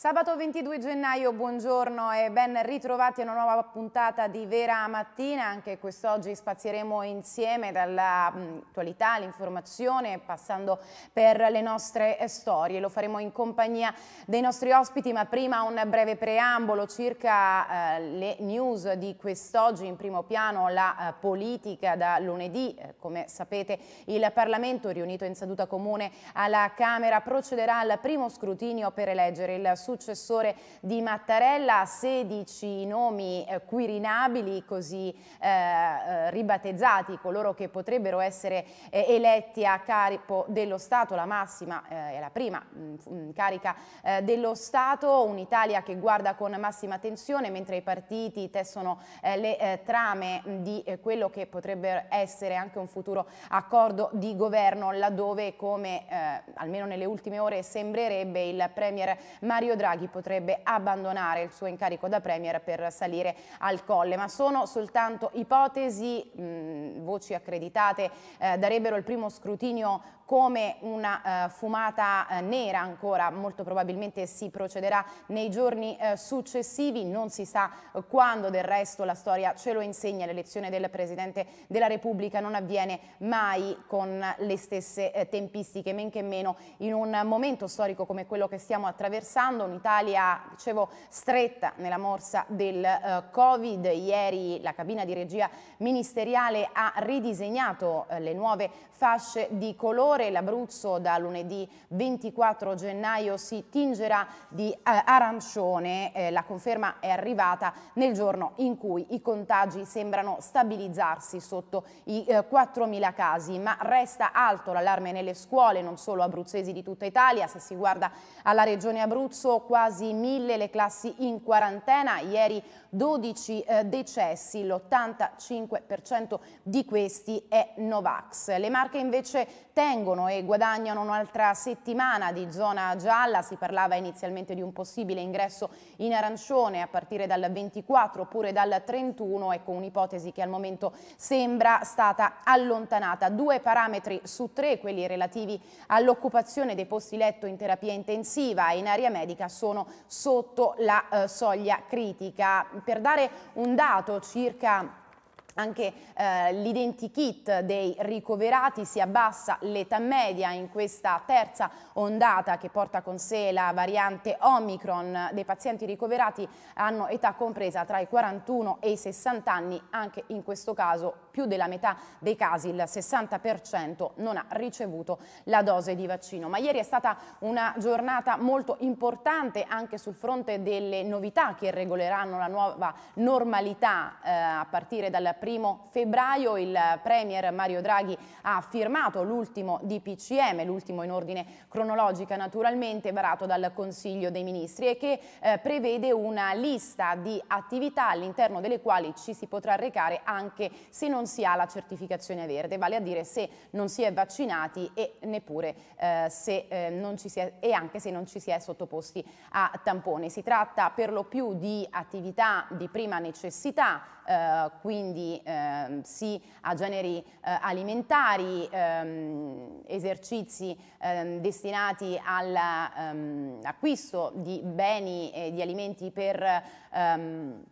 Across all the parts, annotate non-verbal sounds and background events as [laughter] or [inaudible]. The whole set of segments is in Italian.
Sabato 22 gennaio, buongiorno e ben ritrovati a una nuova puntata di Vera Mattina. Anche quest'oggi spazieremo insieme dall'attualità mm, all'informazione, passando per le nostre eh, storie. Lo faremo in compagnia dei nostri ospiti, ma prima un breve preambolo circa eh, le news di quest'oggi. In primo piano la eh, politica da lunedì. Eh, come sapete, il Parlamento, riunito in seduta comune alla Camera, procederà al primo scrutinio per eleggere il suo successore di Mattarella, 16 nomi eh, quirinabili, così eh, eh, ribattezzati, coloro che potrebbero essere eh, eletti a carico dello Stato, la massima e eh, la prima mh, mm, mm, carica eh, dello Stato, un'Italia che guarda con massima attenzione mentre i partiti tessono le trame di quello che potrebbe essere anche un futuro accordo di governo laddove come almeno nelle ultime ore sembrerebbe il Premier Mario Draghi potrebbe abbandonare il suo incarico da Premier per salire al colle, ma sono soltanto ipotesi, mh, mm, voci accreditate, eh, darebbero il primo scrutinio come una eh, fumata eh, nera ancora, molto probabilmente si procederà nei giorni eh, successivi, non si sa eh, quando, del resto la storia ce lo insegna, l'elezione del Presidente della Repubblica non avviene mai con le stesse eh, tempistiche, men che meno in un momento storico come quello che stiamo attraversando, un'Italia, dicevo, stretta nella morsa del eh, Covid, ieri la cabina di regia ministeriale ha ridisegnato le nuove fasce di colore, ore. L'Abruzzo da lunedì 24 gennaio si tingerà di eh, arancione. Eh, la conferma è arrivata nel giorno in cui i contagi sembrano stabilizzarsi sotto i eh, 4.000 casi, ma resta alto l'allarme nelle scuole, non solo abruzzesi di tutta Italia. Se si guarda alla regione Abruzzo, quasi 1.000 le classi in quarantena. Ieri 12 eh, decessi, l'85% di questi è Novax. Le Marche invece tengono e guadagnano un'altra settimana di zona gialla, si parlava inizialmente di un possibile ingresso in arancione a partire dal 24 oppure dal 31, ecco un'ipotesi che al momento sembra stata allontanata. Due parametri su tre, quelli relativi all'occupazione dei posti letto in terapia intensiva e in area medica, sono sotto la eh, soglia critica. Per dare un dato circa anche eh, l'identikit dei ricoverati si abbassa l'età media in questa terza ondata che porta con sé la variante Omicron dei pazienti ricoverati hanno età compresa tra i 41 e i 60 anni anche in questo caso più della metà dei casi il 60% non ha ricevuto la dose di vaccino ma ieri è stata una giornata molto importante anche sul fronte delle novità che regoleranno la nuova normalità eh, a partire dal primo 1 febbraio il Premier Mario Draghi ha firmato l'ultimo DPCM, l'ultimo in ordine cronologica naturalmente, varato dal Consiglio dei Ministri e che eh, prevede una lista di attività all'interno delle quali ci si potrà recare anche se non si ha la certificazione verde, vale a dire se non si è vaccinati e neppure eh, se, eh, non ci si è, e anche se non ci si è sottoposti a tampone. Si tratta per lo più di attività di prima necessità, eh, quindi eh, sì a generi eh, alimentari, ehm, esercizi ehm, destinati all'acquisto ehm, di beni e di alimenti per ehm,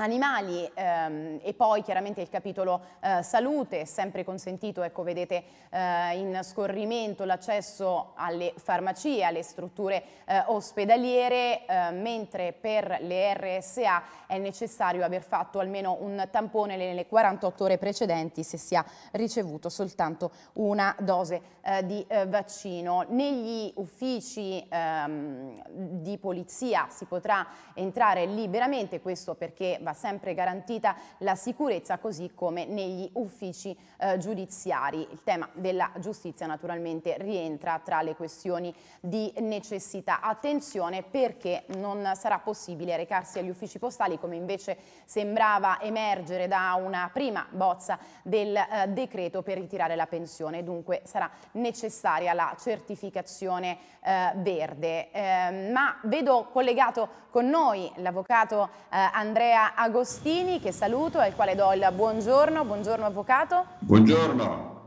Animali ehm, e poi chiaramente il capitolo eh, salute, sempre consentito, ecco vedete eh, in scorrimento l'accesso alle farmacie, alle strutture eh, ospedaliere, eh, mentre per le RSA è necessario aver fatto almeno un tampone nelle 48 ore precedenti se si ha ricevuto soltanto una dose eh, di eh, vaccino. Negli uffici ehm, di polizia si potrà entrare liberamente, questo perché va sempre garantita la sicurezza così come negli uffici eh, giudiziari. Il tema della giustizia naturalmente rientra tra le questioni di necessità. Attenzione perché non sarà possibile recarsi agli uffici postali come invece sembrava emergere da una prima bozza del eh, decreto per ritirare la pensione, dunque sarà necessaria la certificazione eh, verde. Eh, ma vedo collegato con noi l'avvocato eh, Andrea Agostini, che saluto, e al quale do il buongiorno. Buongiorno Avvocato. Buongiorno.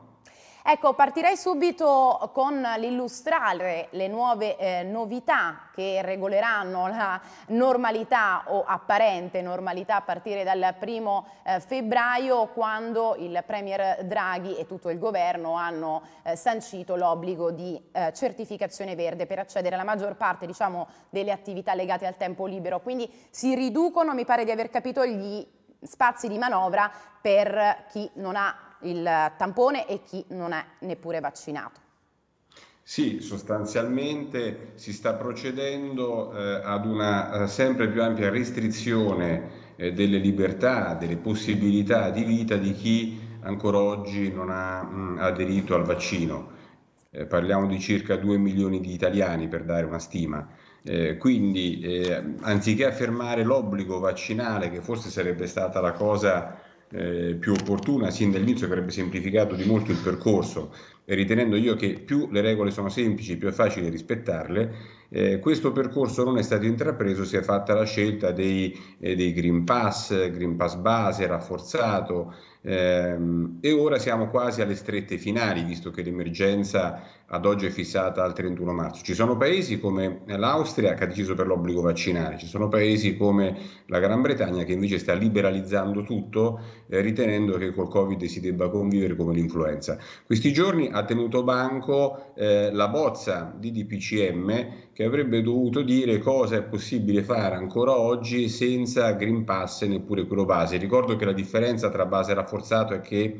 Ecco, partirei subito con l'illustrare le nuove eh, novità che regoleranno la normalità o apparente normalità a partire dal primo eh, febbraio quando il Premier Draghi e tutto il governo hanno eh, sancito l'obbligo di eh, certificazione verde per accedere alla maggior parte diciamo, delle attività legate al tempo libero. Quindi si riducono, mi pare di aver capito, gli spazi di manovra per chi non ha il tampone e chi non è neppure vaccinato. Sì, sostanzialmente si sta procedendo eh, ad una eh, sempre più ampia restrizione eh, delle libertà, delle possibilità di vita di chi ancora oggi non ha mh, mm, aderito al vaccino. Eh, parliamo di circa 2 milioni di italiani per dare una stima. Eh, quindi eh, anziché affermare l'obbligo vaccinale, che forse sarebbe stata la cosa eh, più opportuna, sin dall'inizio che avrebbe semplificato di molto il percorso, eh, ritenendo io che più le regole sono semplici, più è facile rispettarle, eh, questo percorso non è stato intrapreso, si è fatta la scelta dei, eh, dei Green Pass, Green Pass base, rafforzato, ehm, e ora siamo quasi alle strette finali, visto che l'emergenza ad oggi è fissata al 31 marzo. Ci sono paesi come l'Austria che ha deciso per l'obbligo vaccinale, ci sono paesi come la Gran Bretagna che invece sta liberalizzando tutto eh, ritenendo che col Covid si debba convivere come l'influenza. Questi giorni ha tenuto banco eh, la bozza di DPCM che avrebbe dovuto dire cosa è possibile fare ancora oggi senza Green Pass e neppure quello base. Ricordo che la differenza tra base rafforzato è che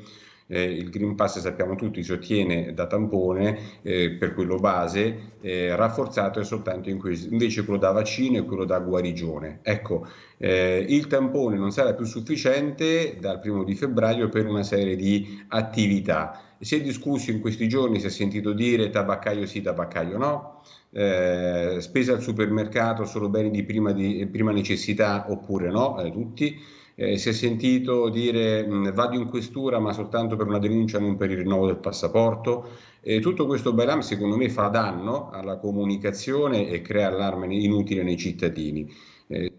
eh, il Green Pass sappiamo tutti si cioè, ottiene da tampone eh, per quello base, eh, rafforzato è soltanto in questo, invece quello da vaccino e quello da guarigione. Ecco, eh, il tampone non sarà più sufficiente dal primo di febbraio per una serie di attività. Si è discusso in questi giorni, si è sentito dire tabaccaio sì, tabaccaio no. Eh, spesa al supermercato solo beni di prima, di, prima necessità oppure no, eh, tutti eh, si è sentito dire mm, vado in questura ma soltanto per una denuncia, non per il rinnovo del passaporto. Eh, tutto questo bailam secondo me fa danno alla comunicazione e crea allarme inutile nei cittadini. Eh,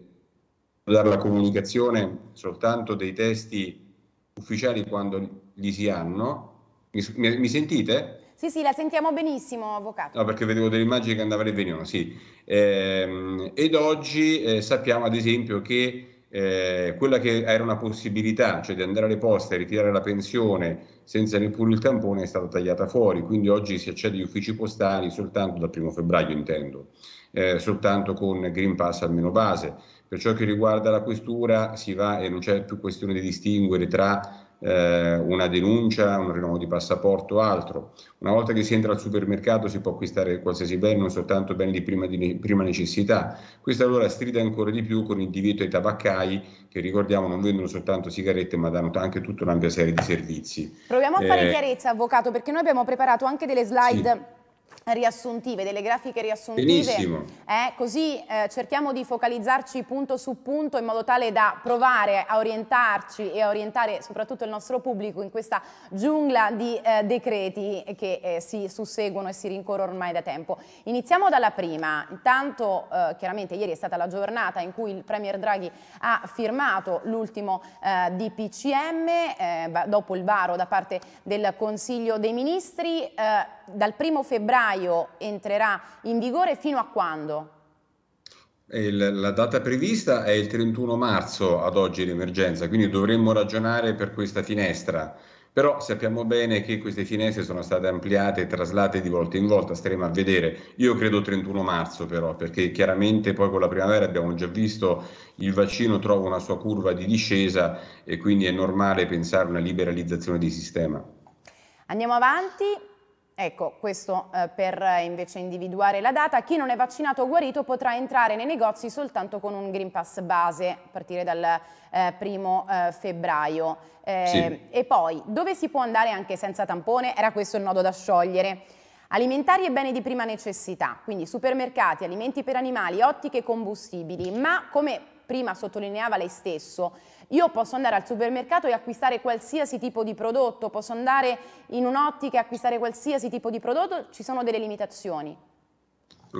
dare la comunicazione soltanto dei testi ufficiali quando li si hanno. mi, mi, mi sentite? Sì, sì, la sentiamo benissimo, avvocato. No, perché vedevo delle immagini che andavano e venivano, sì. Eh, ed oggi eh, sappiamo, ad esempio, che eh, quella che era una possibilità, cioè di andare alle poste e ritirare la pensione senza neppure il tampone, è stata tagliata fuori. Quindi oggi si accede agli uffici postali soltanto dal primo febbraio, intendo, eh, soltanto con Green Pass almeno base. Per ciò che riguarda la questura, si va e non c'è più questione di distinguere tra eh, una denuncia, un rinnovo di passaporto o altro. Una volta che si entra al supermercato si può acquistare qualsiasi bene, non soltanto beni di prima, di prima necessità. Questo allora strida ancora di più con il divieto ai tabaccai che ricordiamo non vendono soltanto sigarette ma danno anche tutta un'ampia serie di servizi. Proviamo a fare eh, chiarezza, Avvocato, perché noi abbiamo preparato anche delle slide... Sì riassuntive, delle grafiche riassuntive. Eh, così eh, cerchiamo di focalizzarci punto su punto in modo tale da provare a orientarci e a orientare soprattutto il nostro pubblico in questa giungla di eh, decreti che eh, si susseguono e si rincorrono ormai da tempo. Iniziamo dalla prima. Intanto eh, chiaramente ieri è stata la giornata in cui il Premier Draghi ha firmato l'ultimo eh, DPCM dopo il varo da parte del Consiglio dei Ministri. dal primo febbraio gennaio entrerà in vigore fino a quando? Il, la data prevista è il 31 marzo ad oggi l'emergenza, quindi dovremmo ragionare per questa finestra. Però sappiamo bene che queste finestre sono state ampliate e traslate di volta in volta, staremo a vedere. Io credo 31 marzo però, perché chiaramente poi con la primavera abbiamo già visto il vaccino trova una sua curva di discesa e quindi è normale pensare a una liberalizzazione di sistema. Andiamo avanti, Ecco, questo eh, per eh, invece individuare la data. Chi non è vaccinato o guarito potrà entrare nei negozi soltanto con un Green Pass base a partire dal eh, primo eh, febbraio. Eh, sì. E poi, dove si può andare anche senza tampone? Era questo il nodo da sciogliere. Alimentari e beni di prima necessità, quindi supermercati, alimenti per animali, ottiche e combustibili, ma come prima sottolineava lei stesso, io posso andare al supermercato e acquistare qualsiasi tipo di prodotto, posso andare in un'ottica e acquistare qualsiasi tipo di prodotto, ci sono delle limitazioni.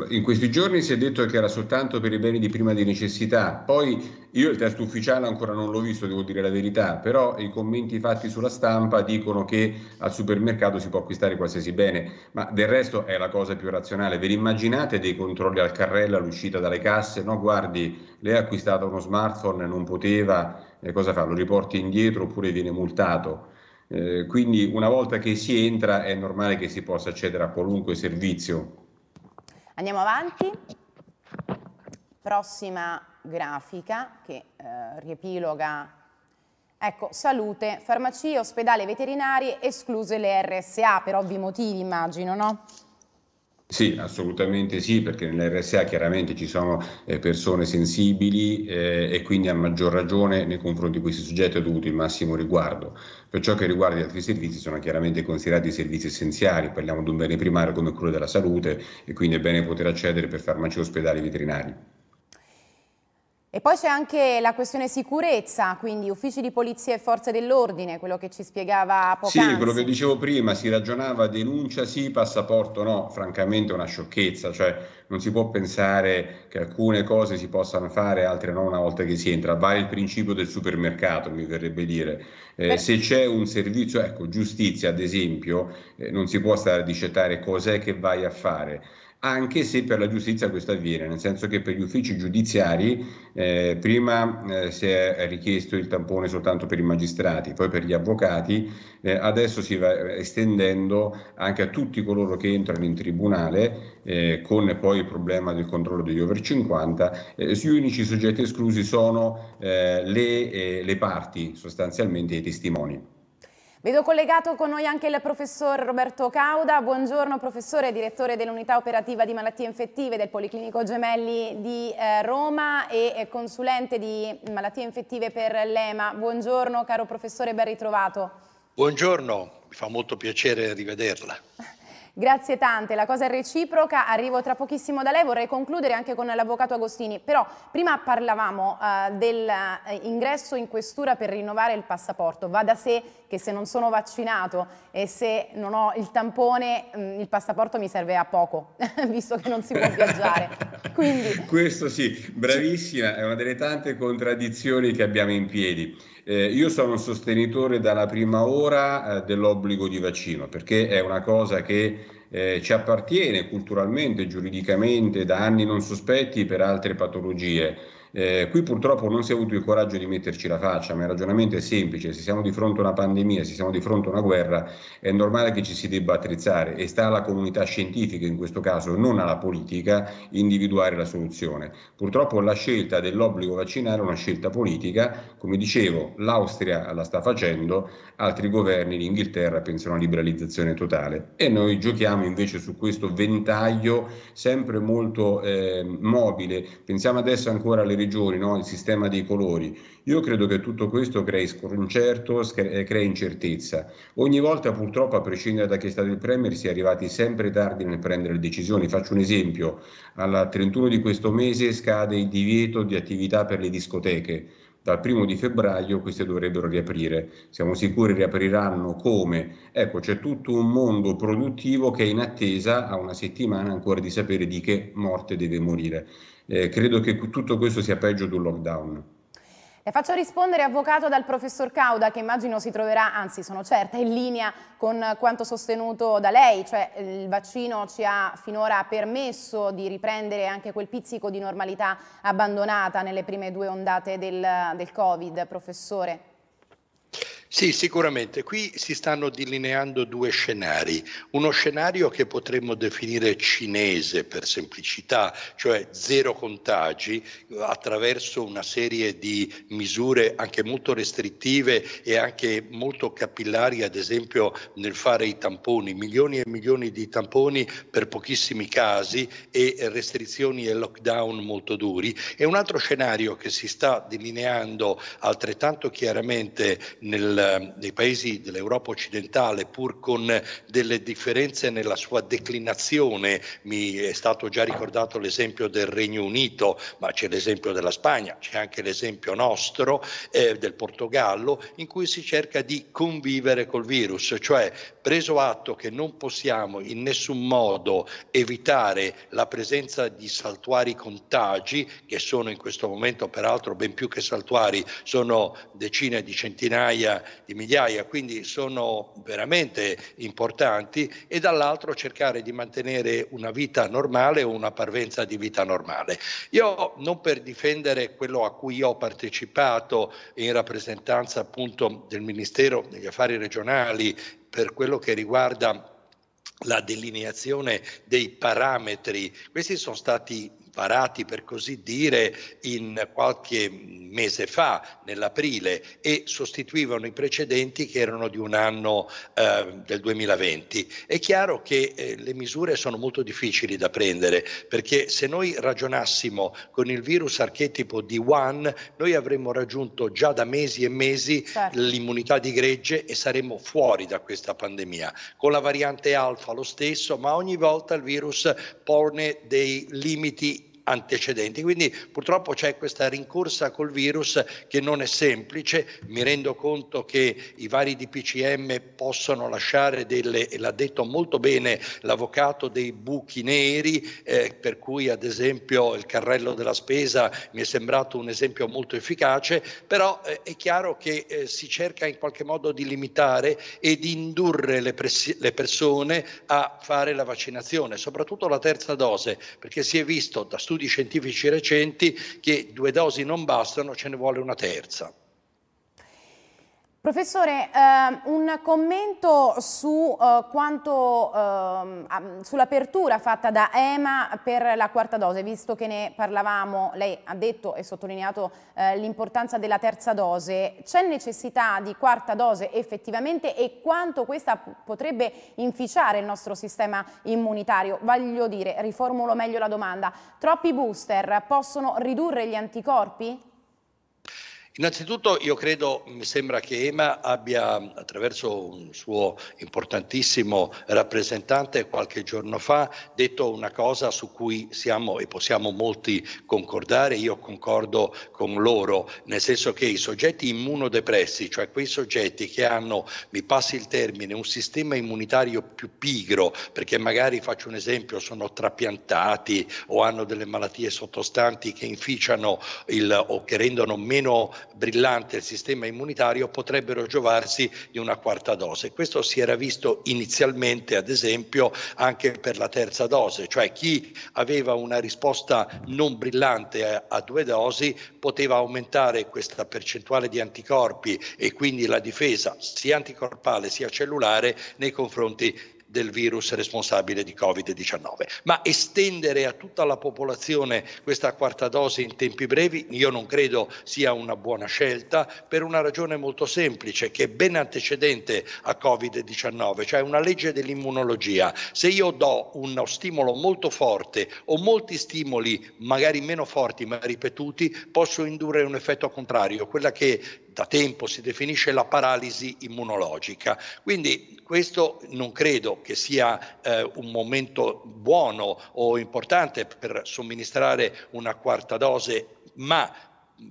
In questi giorni si è detto che era soltanto per i beni di prima di necessità, poi io il testo ufficiale ancora non l'ho visto, devo dire la verità, però i commenti fatti sulla stampa dicono che al supermercato si può acquistare qualsiasi bene, ma del resto è la cosa più razionale. Ve l'immaginate dei controlli al carrello all'uscita dalle casse? No, guardi, lei ha acquistato uno smartphone, e non poteva, eh, cosa fa? Lo riporti indietro oppure viene multato? Eh, quindi una volta che si entra è normale che si possa accedere a qualunque servizio. Andiamo avanti. Prossima grafica che eh, riepiloga Ecco, salute, farmacie, ospedali veterinari, escluse le RSA, per ovvi motivi immagino, no? Sì, assolutamente sì, perché nell'RSA chiaramente ci sono eh, persone sensibili eh, e quindi a maggior ragione nei confronti di questi soggetti è dovuto il massimo riguardo. Per ciò che riguarda gli altri servizi sono chiaramente considerati servizi essenziali, parliamo di un bene primario come quello della salute e quindi è bene poter accedere per farmaci ospedali e veterinari. E poi c'è anche la questione sicurezza, quindi uffici di polizia e forze dell'ordine, quello che ci spiegava poc'anzi. Sì, quello che dicevo prima, si ragionava denuncia sì, passaporto no, francamente è una sciocchezza, cioè non si può pensare che alcune cose si possano fare, altre no una volta che si entra, vale il principio del supermercato, mi verrebbe dire. Eh, Se c'è un servizio, ecco, giustizia ad esempio, eh, non si può stare a dicettare cos'è che vai a fare anche se per la giustizia questo avviene, nel senso che per gli uffici giudiziari eh, prima eh, si è richiesto il tampone soltanto per i magistrati, poi per gli avvocati, eh, adesso si va eh, estendendo anche a tutti coloro che entrano in tribunale eh, con poi il problema del controllo degli over 50. Eh, gli unici soggetti esclusi sono le, le parti, sostanzialmente i testimoni. Vedo collegato con noi anche il professor Roberto Cauda. Buongiorno professore, direttore dell'unità operativa di malattie infettive del Policlinico Gemelli di eh, Roma e eh, consulente di malattie infettive per l'EMA. Buongiorno caro professore, ben ritrovato. Buongiorno, mi fa molto piacere rivederla. [laughs] Grazie tante, la cosa è reciproca, arrivo tra pochissimo da lei, vorrei concludere anche con l'avvocato Agostini, però prima parlavamo uh, eh, dell'ingresso eh, in questura per rinnovare il passaporto, va da sé che se non sono vaccinato e se non ho il tampone mh, mm, il passaporto mi serve a poco, [laughs] visto che non si può viaggiare. Quindi... [laughs] Questo sì, bravissima, è una delle tante contraddizioni che abbiamo in piedi. Eh, io sono un sostenitore dalla prima ora eh, dell'obbligo di vaccino perché è una cosa che eh, ci appartiene culturalmente, giuridicamente, da anni non sospetti per altre patologie. Eh, qui purtroppo non si è avuto il coraggio di metterci la faccia, ma il ragionamento è semplice, se siamo di fronte a una pandemia, se siamo di fronte a una guerra, è normale che ci si debba attrezzare e sta alla comunità scientifica in questo caso, non alla politica, individuare la soluzione. Purtroppo la scelta dell'obbligo vaccinale è una scelta politica, come dicevo l'Austria la sta facendo, altri governi, l'Inghilterra pensano a liberalizzazione totale e noi giochiamo invece su questo ventaglio sempre molto eh, mobile, pensiamo adesso ancora alle nuovi no? il sistema dei colori. Io credo che tutto questo crei sconcerto, eh, crei incertezza. Ogni volta purtroppo, a prescindere da chi è stato il Premier, si è arrivati sempre tardi nel prendere decisioni. Faccio un esempio, al 31 di questo mese scade il divieto di attività per le discoteche dal primo di febbraio queste dovrebbero riaprire. Siamo sicuri riapriranno come? Ecco, c'è tutto un mondo produttivo che è in attesa a una settimana ancora di sapere di che morte deve morire eh, credo che tutto questo sia peggio di un lockdown. Le faccio rispondere, avvocato, dal professor Cauda, che immagino si troverà, anzi sono certa, in linea con quanto sostenuto da lei, cioè il vaccino ci ha finora permesso di riprendere anche quel pizzico di normalità abbandonata nelle prime due ondate del, del Covid, professore. Sì, sicuramente. Qui si stanno delineando due scenari. Uno scenario che potremmo definire cinese per semplicità, cioè zero contagi attraverso una serie di misure anche molto restrittive e anche molto capillari, ad esempio nel fare i tamponi, milioni e milioni di tamponi per pochissimi casi e restrizioni e lockdown molto duri. E un altro scenario che si sta delineando altrettanto chiaramente nel del, ehm, dei paesi dell'Europa occidentale, pur con delle differenze nella sua declinazione, mi è stato già ricordato l'esempio del Regno Unito, ma c'è l'esempio della Spagna, c'è anche l'esempio nostro, eh, del Portogallo, in cui si cerca di convivere col virus, cioè preso atto che non possiamo in nessun modo evitare la presenza di saltuari contagi, che sono in questo momento peraltro ben più che saltuari, sono decine di centinaia di migliaia, quindi sono veramente importanti, e dall'altro cercare di mantenere una vita normale o una parvenza di vita normale. Io non per difendere quello a cui ho partecipato in rappresentanza appunto del Ministero degli Affari Regionali per quello che riguarda la delineazione dei parametri, questi sono stati varati per così dire in qualche mese fa, nell'aprile, e sostituivano i precedenti che erano di un anno eh, del 2020. È chiaro che eh, le misure sono molto difficili da prendere perché se noi ragionassimo con il virus archetipo di One, noi avremmo raggiunto già da mesi e mesi certo. l'immunità di gregge e saremmo fuori da questa pandemia. Con la variante alfa lo stesso, ma ogni volta il virus pone dei limiti antecedenti. Quindi purtroppo c'è questa rincorsa col virus che non è semplice, mi rendo conto che i vari DPCM possono lasciare delle, e l'ha detto molto bene l'avvocato, dei buchi neri, eh, per cui ad esempio il carrello della spesa mi è sembrato un esempio molto efficace, però eh, è chiaro che eh, si cerca in qualche modo di limitare e di indurre le, pres- le persone a fare la vaccinazione, soprattutto la terza dose, perché si è visto da studi studi scientifici recenti che due dosi non bastano, ce ne vuole una terza. Professore, eh, un commento su eh, quanto eh, sull'apertura fatta da EMA per la quarta dose, visto che ne parlavamo, lei ha detto e sottolineato eh, l'importanza della terza dose, c'è necessità di quarta dose effettivamente e quanto questa potrebbe inficiare il nostro sistema immunitario? Voglio dire, riformulo meglio la domanda, troppi booster possono ridurre gli anticorpi? Innanzitutto io credo, mi sembra che EMA abbia attraverso un suo importantissimo rappresentante qualche giorno fa detto una cosa su cui siamo e possiamo molti concordare, io concordo con loro, nel senso che i soggetti immunodepressi, cioè quei soggetti che hanno, mi passi il termine, un sistema immunitario più pigro, perché magari faccio un esempio, sono trapiantati o hanno delle malattie sottostanti che inficiano il, o che rendono meno brillante il sistema immunitario potrebbero giovarsi di una quarta dose. Questo si era visto inizialmente, ad esempio, anche per la terza dose, cioè chi aveva una risposta non brillante a, due dosi poteva aumentare questa percentuale di anticorpi e quindi la difesa sia anticorpale sia cellulare nei confronti del virus responsabile di Covid-19. Ma estendere a tutta la popolazione questa quarta dose in tempi brevi io non credo sia una buona scelta per una ragione molto semplice che è ben antecedente a Covid-19, cioè una legge dell'immunologia. Se io do uno stimolo molto forte o molti stimoli magari meno forti ma ripetuti, posso indurre un effetto contrario, quella che da tempo si definisce la paralisi immunologica. Quindi questo non credo che sia eh, un momento buono o importante per somministrare una quarta dose, ma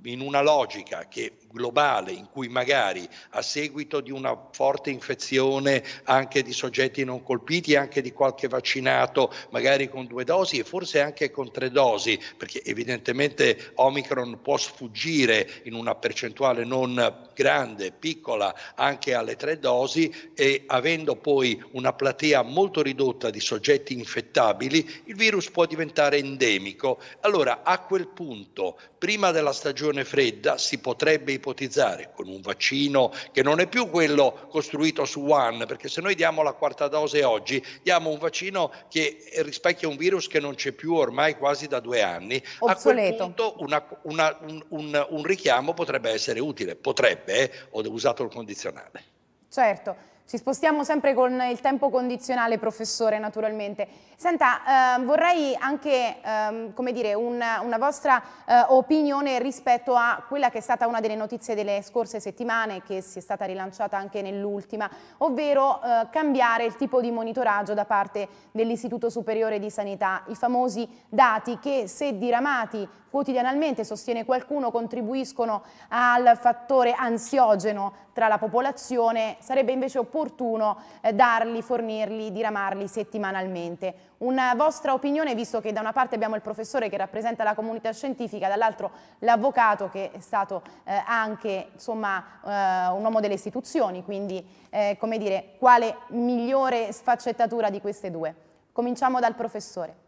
in una logica che globale in cui magari a seguito di una forte infezione anche di soggetti non colpiti, anche di qualche vaccinato, magari con due dosi e forse anche con tre dosi, perché evidentemente Omicron può sfuggire in una percentuale non grande, piccola, anche alle tre dosi e avendo poi una platea molto ridotta di soggetti infettabili, il virus può diventare endemico. Allora, a quel punto, prima della stagione fredda, si potrebbe ipotizzare con un vaccino che non è più quello costruito su One, perché se noi diamo la quarta dose oggi, diamo un vaccino che rispecchia un virus che non c'è più ormai quasi da due anni, Obsoleto. a quel punto una, una, un, un, un richiamo potrebbe essere utile, potrebbe, eh, ho usato il condizionale. Certo. Ci spostiamo sempre con il tempo condizionale, professore, naturalmente. Senta, eh, vorrei anche, ehm, come dire, una, una vostra eh, opinione rispetto a quella che è stata una delle notizie delle scorse settimane, che si è stata rilanciata anche nell'ultima, ovvero eh, cambiare il tipo di monitoraggio da parte dell'Istituto Superiore di Sanità, i famosi dati che, se diramati quotidianamente, sostiene qualcuno, contribuiscono al fattore ansiogeno tra la popolazione, sarebbe invece opportuno eh, darli, fornirli, diramarli settimanalmente. Una vostra opinione, visto che da una parte abbiamo il professore che rappresenta la comunità scientifica, dall'altro l'avvocato che è stato eh, anche insomma, eh, un uomo delle istituzioni, quindi eh, come dire, quale migliore sfaccettatura di queste due? Cominciamo dal professore.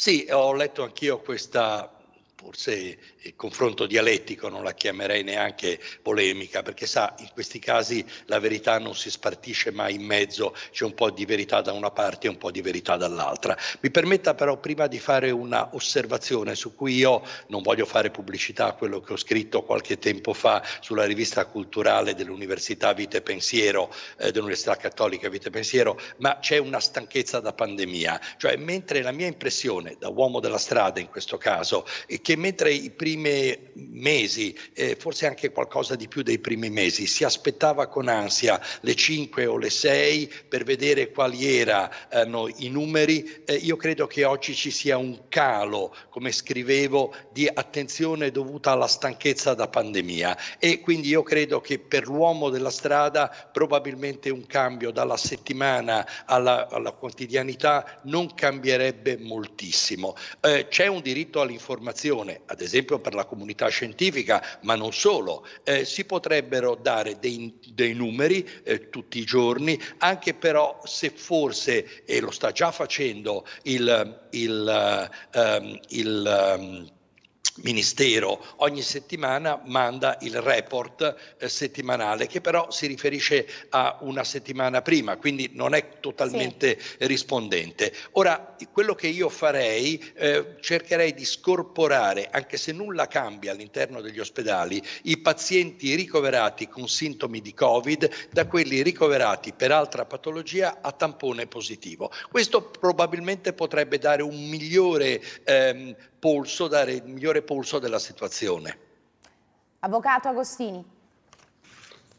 Sì, ho letto anch'io questa forse il eh, confronto dialettico, non la chiamerei neanche polemica, perché sa, in questi casi la verità non si spartisce mai in mezzo, c'è un po' di verità da una parte e un po' di verità dall'altra. Mi permetta però prima di fare una osservazione su cui io non voglio fare pubblicità a quello che ho scritto qualche tempo fa sulla rivista culturale dell'Università Vite Pensiero, eh, dell'Università Cattolica Vite Pensiero, ma c'è una stanchezza da pandemia, cioè mentre la mia impressione da uomo della strada in questo caso è che mentre i primi mesi, eh, forse anche qualcosa di più dei primi mesi, si aspettava con ansia le 5 o le 6 per vedere quali erano i numeri, eh, io credo che oggi ci sia un calo, come scrivevo, di attenzione dovuta alla stanchezza da pandemia e quindi io credo che per l'uomo della strada probabilmente un cambio dalla settimana alla, alla quotidianità non cambierebbe moltissimo. Eh, c'è un diritto all'informazione formazione, ad esempio per la comunità scientifica, ma non solo, eh, si potrebbero dare dei, dei numeri eh, tutti i giorni, anche però se forse, e lo sta già facendo il, il, um, il um, Ministero ogni settimana manda il report eh, settimanale che però si riferisce a una settimana prima, quindi non è totalmente sì. rispondente. Ora, quello che io farei, eh, cercherei di scorporare, anche se nulla cambia all'interno degli ospedali, i pazienti ricoverati con sintomi di Covid da quelli ricoverati per altra patologia a tampone positivo. Questo probabilmente potrebbe dare un migliore ehm, polso, dare il migliore polso della situazione. Avvocato Agostini.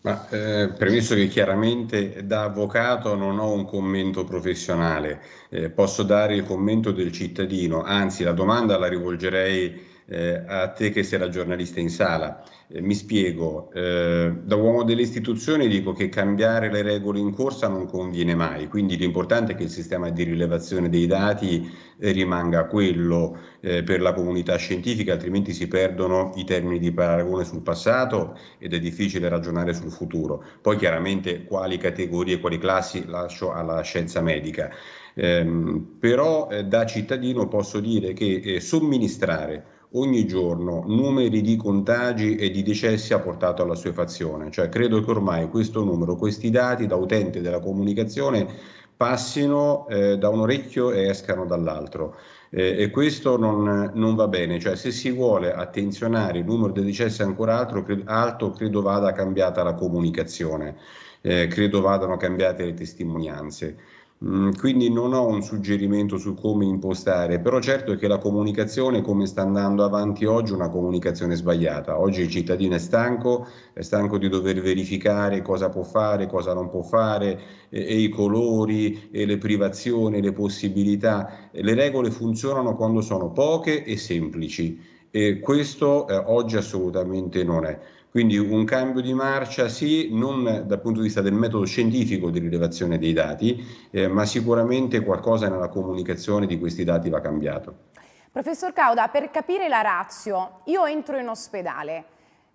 Ma, eh, premesso che chiaramente da avvocato non ho un commento professionale, eh, posso dare il commento del cittadino, anzi la domanda la rivolgerei eh, a te che sei la giornalista in sala. Eh, mi spiego, eh, da uomo delle istituzioni dico che cambiare le regole in corsa non conviene mai, quindi l'importante è che il sistema di rilevazione dei dati eh, rimanga quello eh, per la comunità scientifica, altrimenti si perdono i termini di paragone sul passato ed è difficile ragionare sul futuro. Poi chiaramente quali categorie, quali classi lascio alla scienza medica. Ehm, eh, però da cittadino posso dire che eh, somministrare ogni giorno numeri di contagi e di decessi ha portato alla sua fazione, cioè credo che ormai questo numero, questi dati da utente della comunicazione passino eh, da un orecchio e escano dall'altro. Eh, e questo non, non, va bene, cioè se si vuole attenzionare il numero dei decessi ancora altro, cre- alto, credo vada cambiata la comunicazione, eh, credo vadano cambiate le testimonianze. Mm, quindi non ho un suggerimento su come impostare, però certo è che la comunicazione come sta andando avanti oggi è una comunicazione sbagliata. Oggi il cittadino è stanco, è stanco di dover verificare cosa può fare, cosa non può fare, e, e i colori, e le privazioni, le possibilità. Le regole funzionano quando sono poche e semplici e questo eh, oggi assolutamente non è. Quindi un cambio di marcia sì, non dal punto di vista del metodo scientifico di rilevazione dei dati, eh, ma sicuramente qualcosa nella comunicazione di questi dati va cambiato. Professor Cauda, per capire la razio, io entro in ospedale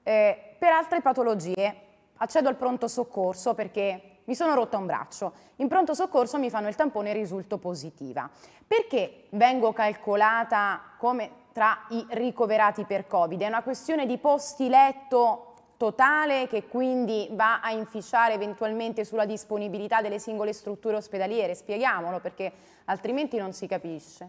eh, per altre patologie, accedo al pronto soccorso perché mi sono rotta un braccio, in pronto soccorso mi fanno il tampone e risulto positiva. Perché vengo calcolata come tra i ricoverati per Covid. È una questione di posti letto totale che quindi va a inficiare eventualmente sulla disponibilità delle singole strutture ospedaliere, spieghiamolo perché altrimenti non si capisce.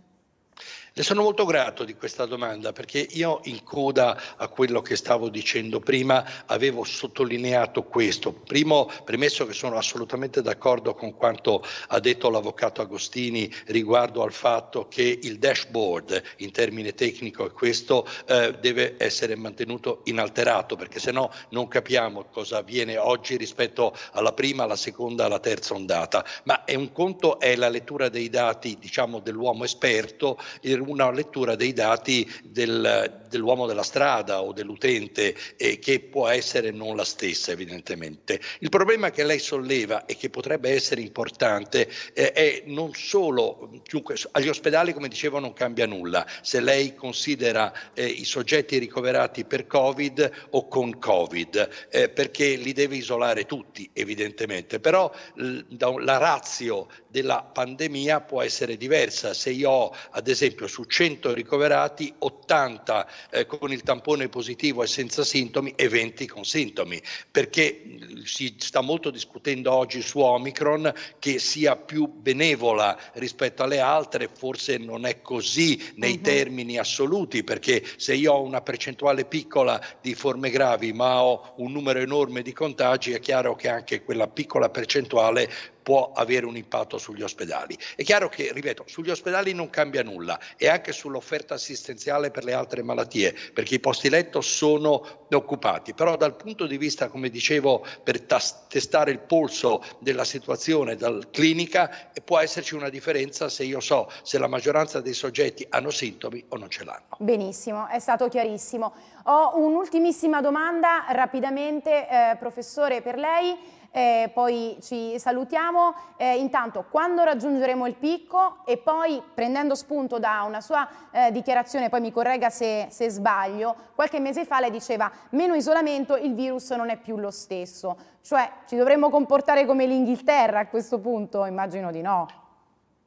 Le sono molto grato di questa domanda perché io in coda a quello che stavo dicendo prima avevo sottolineato questo. Primo, premesso che sono assolutamente d'accordo con quanto ha detto l'avvocato Agostini riguardo al fatto che il dashboard in termini tecnico e questo eh, deve essere mantenuto inalterato perché se no non capiamo cosa avviene oggi rispetto alla prima, alla seconda, alla terza ondata. Ma è un conto è la lettura dei dati diciamo dell'uomo esperto, il una lettura dei dati del, dell'uomo della strada o dell'utente eh, che può essere non la stessa evidentemente. Il problema che lei solleva e che potrebbe essere importante eh, è non solo, dunque, agli ospedali come dicevo non cambia nulla, se lei considera eh, i soggetti ricoverati per Covid o con Covid, eh, perché li deve isolare tutti evidentemente, però l- la ratio della pandemia può essere diversa se io ad esempio su 100 ricoverati 80 eh, con il tampone positivo e senza sintomi e 20 con sintomi, perché mm, si sta molto discutendo oggi su Omicron che sia più benevola rispetto alle altre, forse non è così nei uh-huh. termini assoluti, perché se io ho una percentuale piccola di forme gravi ma ho un numero enorme di contagi, è chiaro che anche quella piccola percentuale può avere un impatto sugli ospedali. È chiaro che, ripeto, sugli ospedali non cambia nulla e anche sull'offerta assistenziale per le altre malattie, perché i posti letto sono occupati, però dal punto di vista, come dicevo, per tas- testare il polso della situazione dal clinica eh, può esserci una differenza se io so se la maggioranza dei soggetti hanno sintomi o non ce l'hanno. Benissimo, è stato chiarissimo. Ho un'ultimissima domanda rapidamente, eh, professore, per lei eh, poi ci salutiamo. Eh, intanto, quando raggiungeremo il picco e poi prendendo spunto da una sua eh, dichiarazione, poi mi corregga se, se sbaglio, qualche mese fa lei diceva meno isolamento il virus non è più lo stesso. Cioè ci dovremmo comportare come l'Inghilterra a questo punto? Immagino di no.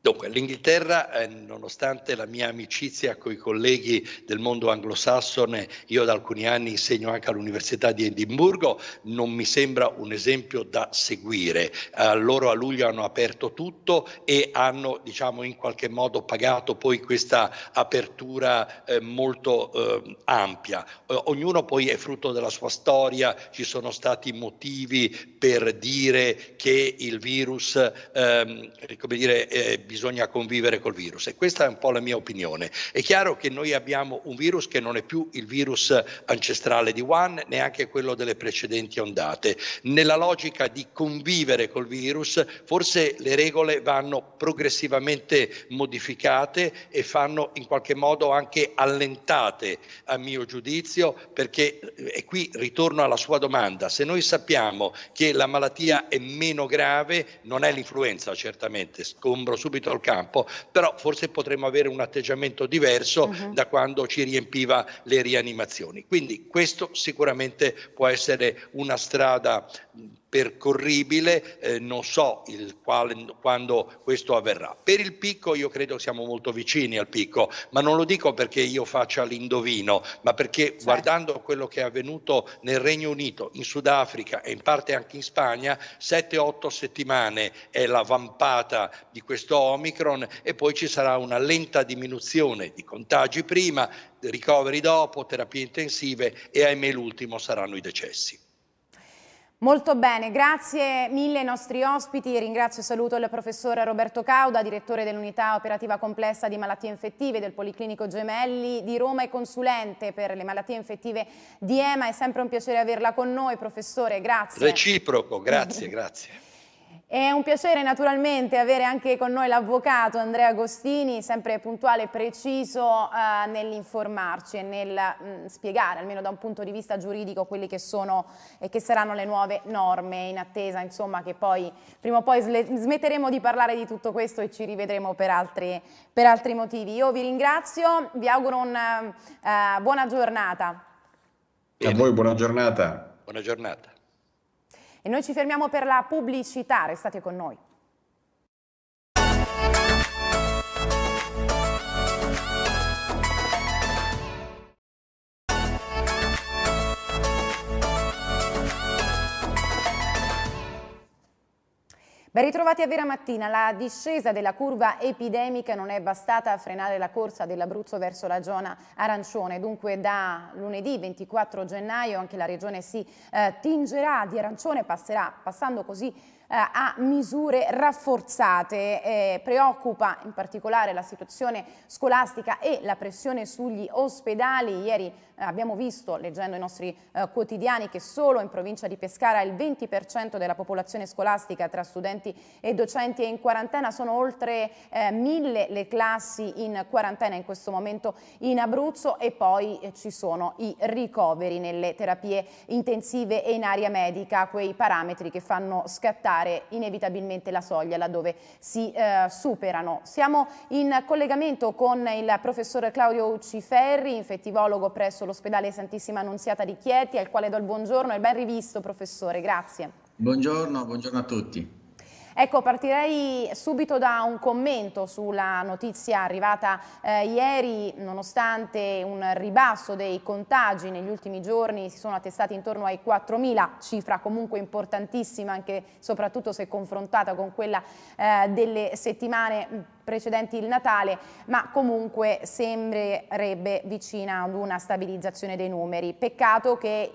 Dunque, l'Inghilterra, eh, nonostante la mia amicizia con i colleghi del mondo anglosassone, io da alcuni anni insegno anche all'Università di Edimburgo, non mi sembra un esempio da seguire. Eh, loro a luglio hanno aperto tutto e hanno, diciamo, in qualche modo pagato poi questa apertura eh, molto eh, ampia. Eh, ognuno poi è frutto della sua storia, ci sono stati motivi per dire che il virus, ehm, come dire, eh, bisogna convivere col virus e questa è un po' la mia opinione. È chiaro che noi abbiamo un virus che non è più il virus ancestrale di Wuhan, neanche quello delle precedenti ondate. Nella logica di convivere col virus, forse le regole vanno progressivamente modificate e fanno in qualche modo anche allentate, a mio giudizio, perché, e qui ritorno alla sua domanda, se noi sappiamo che la malattia è meno grave, non è l'influenza certamente, scombro subito subito al campo, però forse potremmo avere un atteggiamento diverso uh-huh. da quando ci riempiva le rianimazioni. Quindi questo sicuramente può essere una strada percorribile, eh, non so quale, quando questo avverrà. Per il picco io credo siamo molto vicini al picco, ma non lo dico perché io faccia l'indovino, ma perché sì. Certo. guardando quello che è avvenuto nel Regno Unito, in Sudafrica e in parte anche in Spagna, 7-8 settimane è la vampata di questo Omicron e poi ci sarà una lenta diminuzione di contagi prima, ricoveri dopo, terapie intensive e ahimè l'ultimo saranno i decessi. Molto bene, grazie mille ai nostri ospiti, ringrazio e saluto il professor Roberto Cauda, direttore dell'unità operativa complessa di malattie infettive del Policlinico Gemelli di Roma e consulente per le malattie infettive di EMA, è sempre un piacere averla con noi professore, grazie. Reciproco, grazie, [laughs] grazie. È un piacere naturalmente avere anche con noi l'avvocato Andrea Agostini, sempre puntuale e preciso eh, nell'informarci e nel mh, mm, spiegare, almeno da un punto di vista giuridico, quelle che sono e che saranno le nuove norme, in attesa insomma, che poi prima o poi smetteremo di parlare di tutto questo e ci rivedremo per altri, per altri motivi. Io vi ringrazio, vi auguro una uh, eh, buona giornata. E a voi buona giornata. Buona giornata. E noi ci fermiamo per la pubblicità, restate con noi. Ben ritrovati a Vera Mattina. La discesa della curva epidemica non è bastata a frenare la corsa dell'Abruzzo verso la zona arancione. Dunque da lunedì 24 gennaio anche la regione si eh, tingerà di arancione, passerà, passando così eh, a misure rafforzate. Eh, preoccupa in particolare la situazione scolastica e la pressione sugli ospedali. Ieri eh, abbiamo visto, leggendo i nostri eh, quotidiani, che solo in provincia di Pescara il 20% della popolazione scolastica tra studenti e docenti è in quarantena. Sono oltre eh, mille le classi in quarantena in questo momento in Abruzzo e poi eh, ci sono i ricoveri nelle terapie intensive e in area medica, quei parametri che fanno scattare superare inevitabilmente la soglia laddove si eh, superano. Siamo in collegamento con il professor Claudio Ucciferri, infettivologo presso l'ospedale Santissima Annunziata di Chieti, al quale do il buongiorno e ben rivisto professore, grazie. Buongiorno, buongiorno a tutti. Ecco, partirei subito da un commento sulla notizia arrivata eh, ieri, nonostante un ribasso dei contagi negli ultimi giorni, si sono attestati intorno ai 4.000, cifra comunque importantissima anche soprattutto se confrontata con quella eh, delle settimane mm, precedenti il Natale, ma comunque sembrerebbe vicina ad una stabilizzazione dei numeri. Peccato che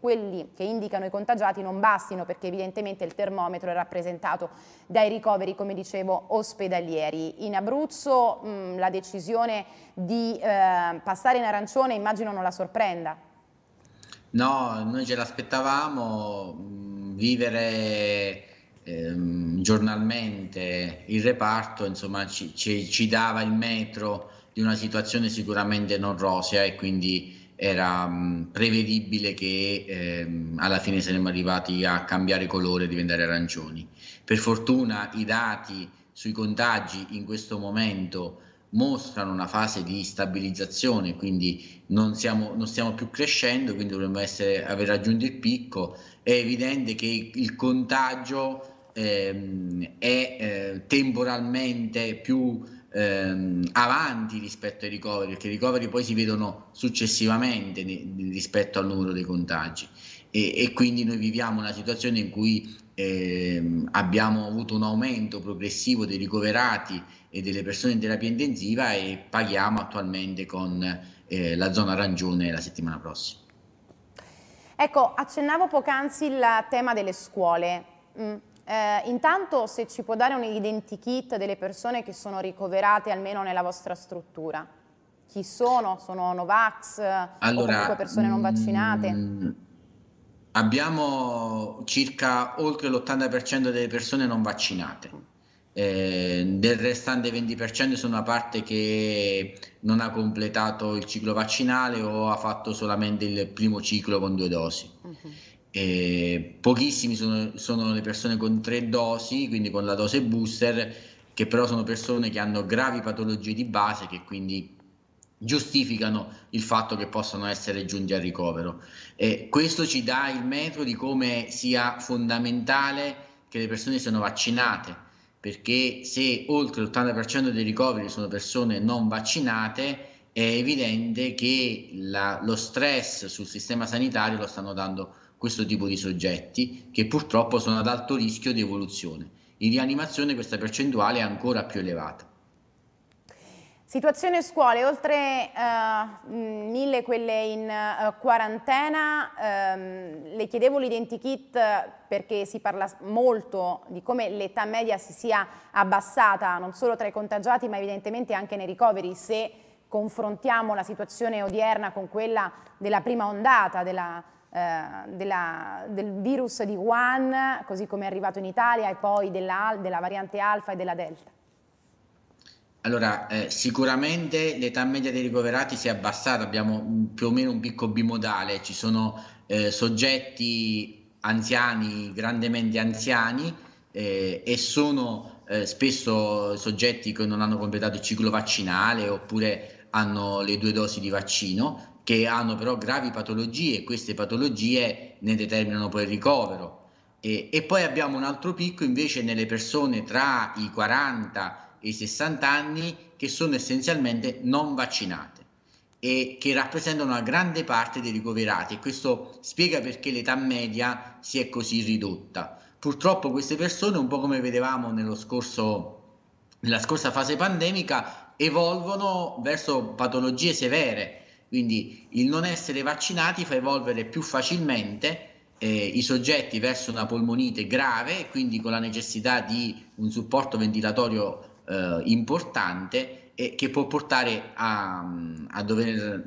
quelli che indicano i contagiati non bastino perché evidentemente il termometro è rappresentato dai ricoveri, come dicevo, ospedalieri. In Abruzzo mh, mm, la decisione di eh, passare in arancione immagino non la sorprenda. No, noi ce l'aspettavamo, mm, vivere ehm, giornalmente il reparto insomma, ci, ci, ci, dava il metro di una situazione sicuramente non rosea e quindi era mh, prevedibile che ehm, alla fine saremmo arrivati a cambiare colore e diventare arancioni. Per fortuna i dati sui contagi in questo momento mostrano una fase di stabilizzazione, quindi non, siamo, non stiamo più crescendo, quindi dovremmo essere, aver raggiunto il picco. È evidente che il contagio ehm, è eh, temporalmente più ehm, avanti rispetto ai ricoveri, perché i ricoveri poi si vedono successivamente ne, rispetto al numero dei contagi e, e, quindi noi viviamo una situazione in cui ehm, abbiamo avuto un aumento progressivo dei ricoverati e delle persone in terapia intensiva e paghiamo attualmente con eh, la zona arancione la settimana prossima. Ecco, accennavo poc'anzi il tema delle scuole. Mm. Eh, intanto se ci può dare un identikit delle persone che sono ricoverate almeno nella vostra struttura. Chi sono? Sono Novax allora, o comunque persone non vaccinate? Mh, mm, abbiamo circa oltre l'80% delle persone non vaccinate. Eh, del restante 20% sono una parte che non ha completato il ciclo vaccinale o ha fatto solamente il primo ciclo con due dosi. Uh mhm. -huh. E pochissimi sono, sono le persone con tre dosi, quindi con la dose booster, che però sono persone che hanno gravi patologie di base che quindi giustificano il fatto che possano essere giunti al ricovero. E questo ci dà il metro di come sia fondamentale che le persone siano vaccinate, perché se oltre l'80% dei ricoveri sono persone non vaccinate, è evidente che la, lo stress sul sistema sanitario lo stanno dando questo tipo di soggetti che purtroppo sono ad alto rischio di evoluzione. In rianimazione questa percentuale è ancora più elevata. Situazione scuole, oltre uh, mille quelle in uh, quarantena, um, le chiedevo l'identikit perché si parla molto di come l'età media si sia abbassata non solo tra i contagiati ma evidentemente anche nei ricoveri, se confrontiamo la situazione odierna con quella della prima ondata della, eh, della, del virus di Wuhan, così come è arrivato in Italia, e poi della, della variante alfa e della delta? Allora, eh, sicuramente l'età media dei ricoverati si è abbassata, abbiamo più o meno un picco bimodale, ci sono eh, soggetti anziani, grandemente anziani, eh, e sono eh, spesso soggetti che non hanno completato il ciclo vaccinale oppure hanno le due dosi di vaccino che hanno però gravi patologie e queste patologie ne determinano poi il ricovero. E, e, poi abbiamo un altro picco invece nelle persone tra i 40 e i 60 anni che sono essenzialmente non vaccinate e che rappresentano una grande parte dei ricoverati e questo spiega perché l'età media si è così ridotta. Purtroppo queste persone, un po' come vedevamo scorso, nella scorsa fase pandemica, evolvono verso patologie severe quindi il non essere vaccinati fa evolvere più facilmente eh, i soggetti verso una polmonite grave e quindi con la necessità di un supporto ventilatorio eh, importante e che può portare a, a dover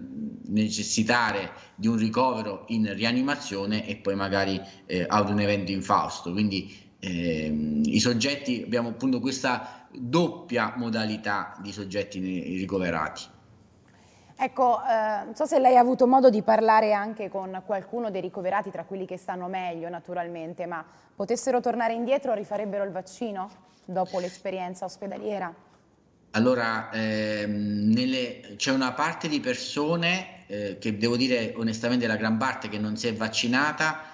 necessitare di un ricovero in rianimazione e poi magari eh, ad un evento infausto. Quindi ehm, i soggetti, abbiamo appunto questa doppia modalità di soggetti ricoverati. Ecco, eh, non so se lei ha avuto modo di parlare anche con qualcuno dei ricoverati, tra quelli che stanno meglio naturalmente, ma potessero tornare indietro rifarebbero il vaccino dopo l'esperienza ospedaliera? Allora, ehm, c'è una parte di persone, eh, che devo dire onestamente la gran parte che non si è vaccinata,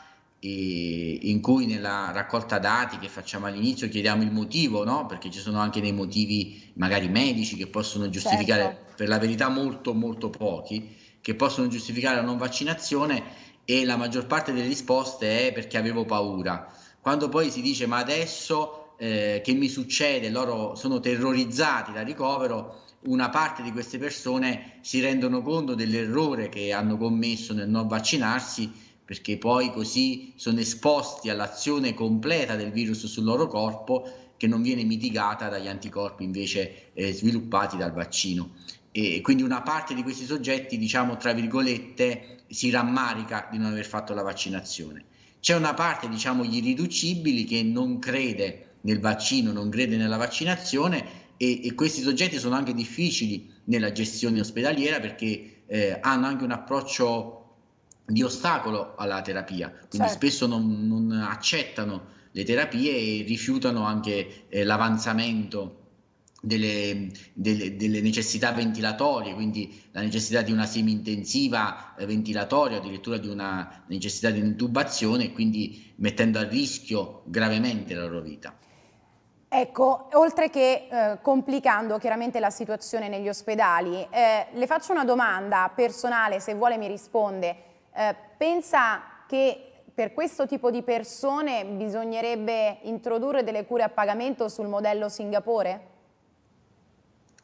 in cui nella raccolta dati che facciamo all'inizio chiediamo il motivo, no? perché ci sono anche dei motivi magari medici che possono giustificare certo per la verità molto molto pochi, che possono giustificare la non vaccinazione e la maggior parte delle risposte è perché avevo paura. Quando poi si dice ma adesso eh, che mi succede, loro sono terrorizzati da ricovero, una parte di queste persone si rendono conto dell'errore che hanno commesso nel non vaccinarsi perché poi così sono esposti all'azione completa del virus sul loro corpo che non viene mitigata dagli anticorpi invece eh, sviluppati dal vaccino e quindi una parte di questi soggetti, diciamo tra virgolette, si rammarica di non aver fatto la vaccinazione. C'è una parte, diciamo, gli irriducibili che non crede nel vaccino, non crede nella vaccinazione e, e questi soggetti sono anche difficili nella gestione ospedaliera perché eh, hanno anche un approccio di ostacolo alla terapia, quindi certo. spesso non, non, accettano le terapie e rifiutano anche eh, l'avanzamento delle, delle, delle, necessità ventilatorie, quindi la necessità di una semi-intensiva eh, ventilatoria, addirittura di una necessità di un'intubazione, quindi mettendo a rischio gravemente la loro vita. Ecco, oltre che eh, complicando chiaramente la situazione negli ospedali, eh, le faccio una domanda personale, se vuole mi risponde. Eh, pensa che per questo tipo di persone bisognerebbe introdurre delle cure a pagamento sul modello Singapore?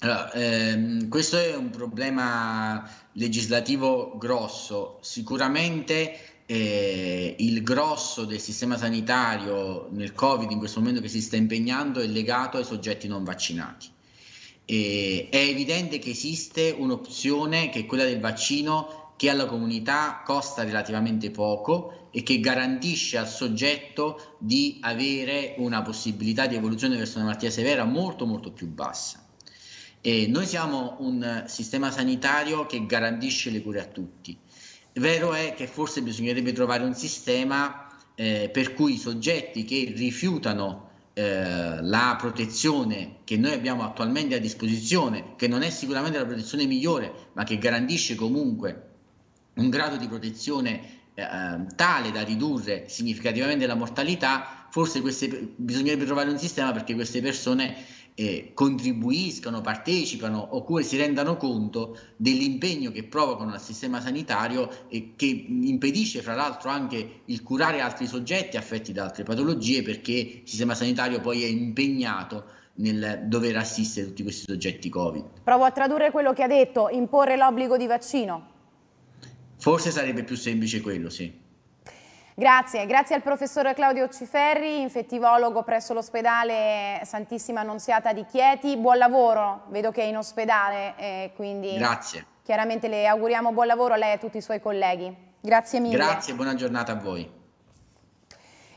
Allora, ehm, questo è un problema legislativo grosso. Sicuramente eh, il grosso del sistema sanitario nel Covid in questo momento che si sta impegnando è legato ai soggetti non vaccinati. E è evidente che esiste un'opzione che è quella del vaccino che alla comunità costa relativamente poco e che garantisce al soggetto di avere una possibilità di evoluzione verso una malattia severa molto molto più bassa. E noi siamo un sistema sanitario che garantisce le cure a tutti. Vero è che forse bisognerebbe trovare un sistema eh, per cui i soggetti che rifiutano eh, la protezione che noi abbiamo attualmente a disposizione, che non è sicuramente la protezione migliore, ma che garantisce comunque un grado di protezione eh, eh tale da ridurre significativamente la mortalità, forse queste, bisognerebbe trovare un sistema perché queste persone eh, contribuiscano, partecipano oppure si rendano conto dell'impegno che provocano al sistema sanitario e che impedisce fra l'altro anche il curare altri soggetti affetti da altre patologie perché il sistema sanitario poi è impegnato nel dover assistere tutti questi soggetti Covid. Provo a tradurre quello che ha detto, imporre l'obbligo di vaccino. Forse sarebbe più semplice quello, sì. Grazie, grazie al professor Claudio Ciferri, infettivologo presso l'ospedale Santissima Annunziata di Chieti. Buon lavoro, vedo che è in ospedale, eh, quindi grazie. chiaramente le auguriamo buon lavoro a lei e a tutti i suoi colleghi. Grazie mille. Grazie, buona giornata a voi.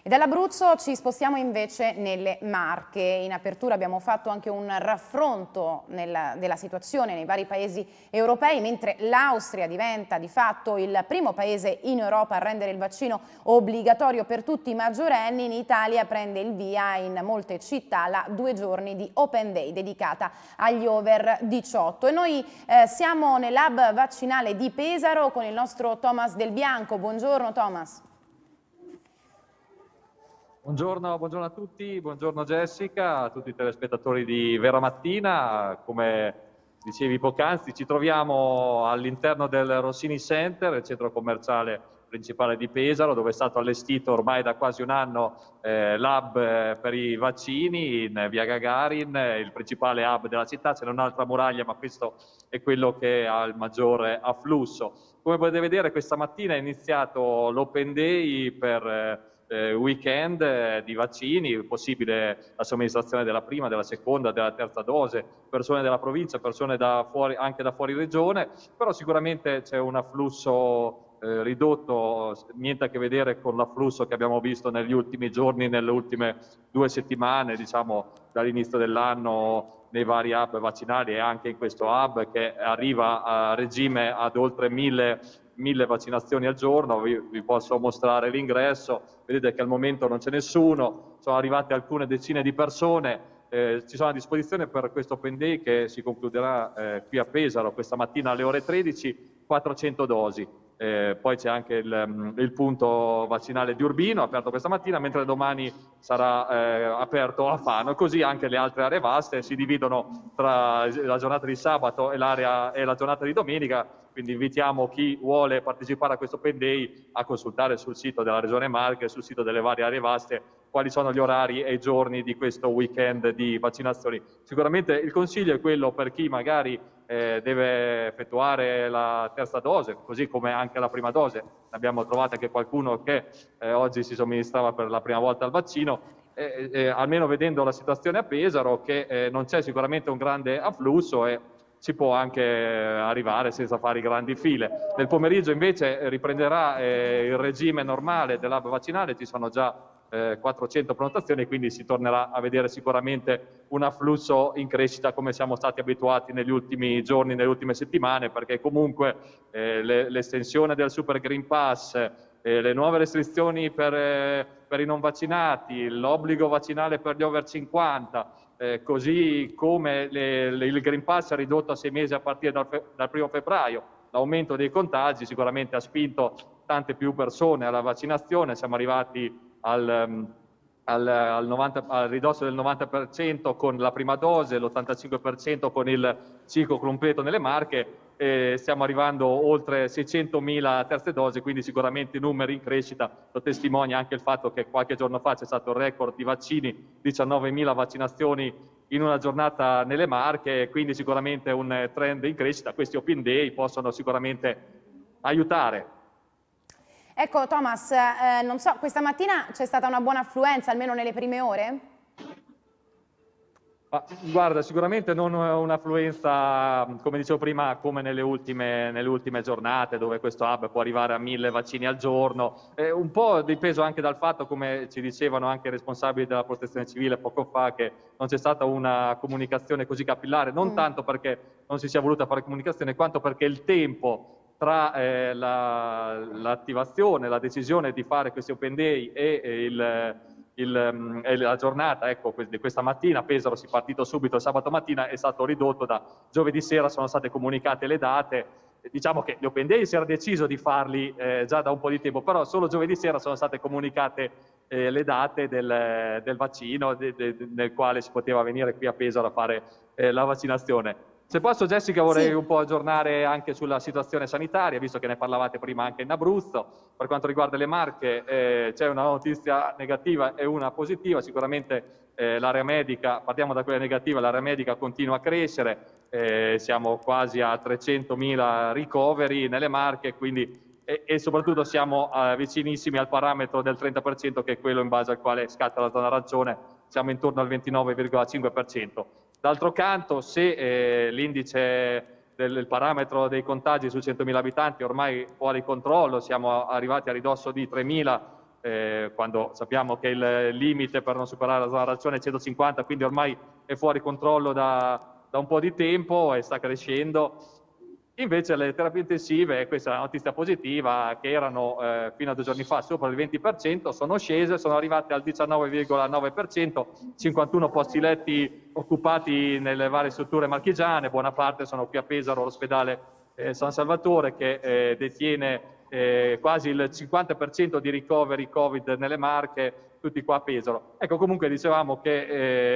E dall'Abruzzo ci spostiamo invece nelle Marche. In apertura abbiamo fatto anche un raffronto nella, della situazione nei vari paesi europei, mentre l'Austria diventa di fatto il primo paese in Europa a rendere il vaccino obbligatorio per tutti i maggiorenni, in Italia prende il via in molte città la due giorni di Open Day dedicata agli over 18. E noi eh, siamo nel lab vaccinale di Pesaro con il nostro Thomas Del Bianco. Buongiorno Thomas. Buongiorno, buongiorno, a tutti, buongiorno Jessica, a tutti i telespettatori di Vera Mattina. Come dicevi poc'anzi, ci troviamo all'interno del Rossini Center, il centro commerciale principale di Pesaro, dove è stato allestito ormai da quasi un anno eh, l'hub eh, per i vaccini in via Gagarin, eh, il principale hub della città. C'è un'altra muraglia, ma questo è quello che ha il maggiore afflusso. Come potete vedere, questa mattina è iniziato l'Open Day per... Eh, eh, weekend eh, di vaccini, possibile la somministrazione della prima, della seconda, della terza dose, persone della provincia, persone da fuori, anche da fuori regione, però sicuramente c'è un afflusso eh, ridotto, niente a che vedere con l'afflusso che abbiamo visto negli ultimi giorni, nelle ultime due settimane, diciamo dall'inizio dell'anno nei vari hub vaccinali e anche in questo hub che arriva a regime ad oltre mille, mille vaccinazioni al giorno, vi, vi posso mostrare l'ingresso, vedete che al momento non c'è nessuno, sono arrivate alcune decine di persone, eh, ci sono a disposizione per questo Open Day che si concluderà eh, qui a Pesaro questa mattina alle ore 13, 400 dosi. Eh, poi c'è anche il, mm, il, punto vaccinale di Urbino aperto questa mattina, mentre domani sarà eh, aperto a Fano, così anche le altre aree vaste si dividono tra la giornata di sabato e, e la giornata di domenica quindi invitiamo chi vuole partecipare a questo Open Day a consultare sul sito della Regione Marche, sul sito delle varie aree vaste, quali sono gli orari e i giorni di questo weekend di vaccinazioni. Sicuramente il consiglio è quello per chi magari eh, deve effettuare la terza dose, così come anche la prima dose. Abbiamo trovato anche qualcuno che eh, oggi si somministrava per la prima volta al vaccino. Eh, eh almeno vedendo la situazione a Pesaro, che eh, non c'è sicuramente un grande afflusso e si può anche arrivare senza fare grandi file. Nel pomeriggio invece riprenderà eh, il regime normale dell'hub vaccinale, ci sono già eh, 400 prenotazioni, quindi si tornerà a vedere sicuramente un afflusso in crescita come siamo stati abituati negli ultimi giorni, nelle ultime settimane, perché comunque eh, le, l'estensione del Super Green Pass, eh, le nuove restrizioni per, eh, per i non vaccinati, l'obbligo vaccinale per gli over 50, eh, così come le, le, il Green Pass ha ridotto a sei mesi a partire dal, fe, dal primo febbraio. L'aumento dei contagi sicuramente ha spinto tante più persone alla vaccinazione, siamo arrivati al, mm, al, al, 90, al ridosso del 90% con la prima dose, l'85% con il ciclo completo nelle marche eh, stiamo arrivando oltre 600.000 terze dosi, quindi sicuramente numeri in crescita, lo testimonia anche il fatto che qualche giorno fa c'è stato il record di vaccini, 19.000 vaccinazioni in una giornata nelle Marche, quindi sicuramente un trend in crescita, questi open day possono sicuramente aiutare. Ecco Thomas, eh, non so, questa mattina c'è stata una buona affluenza, almeno nelle prime ore? Ma, guarda, sicuramente non un'affluenza, come dicevo prima, come nelle ultime, nelle ultime, giornate, dove questo hub può arrivare a mille vaccini al giorno. Eh, un po' dipeso anche dal fatto, come ci dicevano anche i responsabili della protezione civile poco fa, che non c'è stata una comunicazione così capillare, non mm. tanto perché non si sia voluta fare comunicazione, quanto perché il tempo tra eh, l'attivazione, la decisione di fare questi open day e, e eh, il il, ehm, la giornata ecco, di questa mattina, Pesaro si è partito subito sabato mattina, è stato ridotto da giovedì sera, sono state comunicate le date, diciamo che gli open Days si era deciso di farli eh, già da un po' di tempo, però solo giovedì sera sono state comunicate eh, le date del, del vaccino de, de, nel quale si poteva venire qui a Pesaro a fare eh, la vaccinazione. Se posso Jessica vorrei sì. un po' aggiornare anche sulla situazione sanitaria, visto che ne parlavate prima anche in Abruzzo, per quanto riguarda le Marche eh, c'è una notizia negativa e una positiva, sicuramente eh, l'area medica, partiamo da quella negativa, l'area medica continua a crescere, eh, siamo quasi a 300.000 ricoveri nelle Marche quindi, e, e, soprattutto siamo eh, vicinissimi al parametro del 30% che è quello in base al quale scatta la zona ragione, siamo intorno al 29,5%. D'altro canto, se eh, l'indice del parametro dei contagi su 100.000 abitanti ormai fuori controllo, siamo arrivati a ridosso di 3.000 eh, quando sappiamo che il limite per non superare la razione è 150, quindi ormai è fuori controllo da, da un po' di tempo e sta crescendo Invece le terapie intensive, questa è una notizia positiva, che erano eh, fino a due giorni fa sopra il 20%, sono scese, sono arrivate al 19,9%, 51 posti letti occupati nelle varie strutture marchigiane, buona parte sono qui a Pesaro, l'ospedale eh, San Salvatore che eh, detiene eh, quasi il 50% di ricoveri Covid nelle Marche, tutti qua a Pesaro. Ecco comunque dicevamo che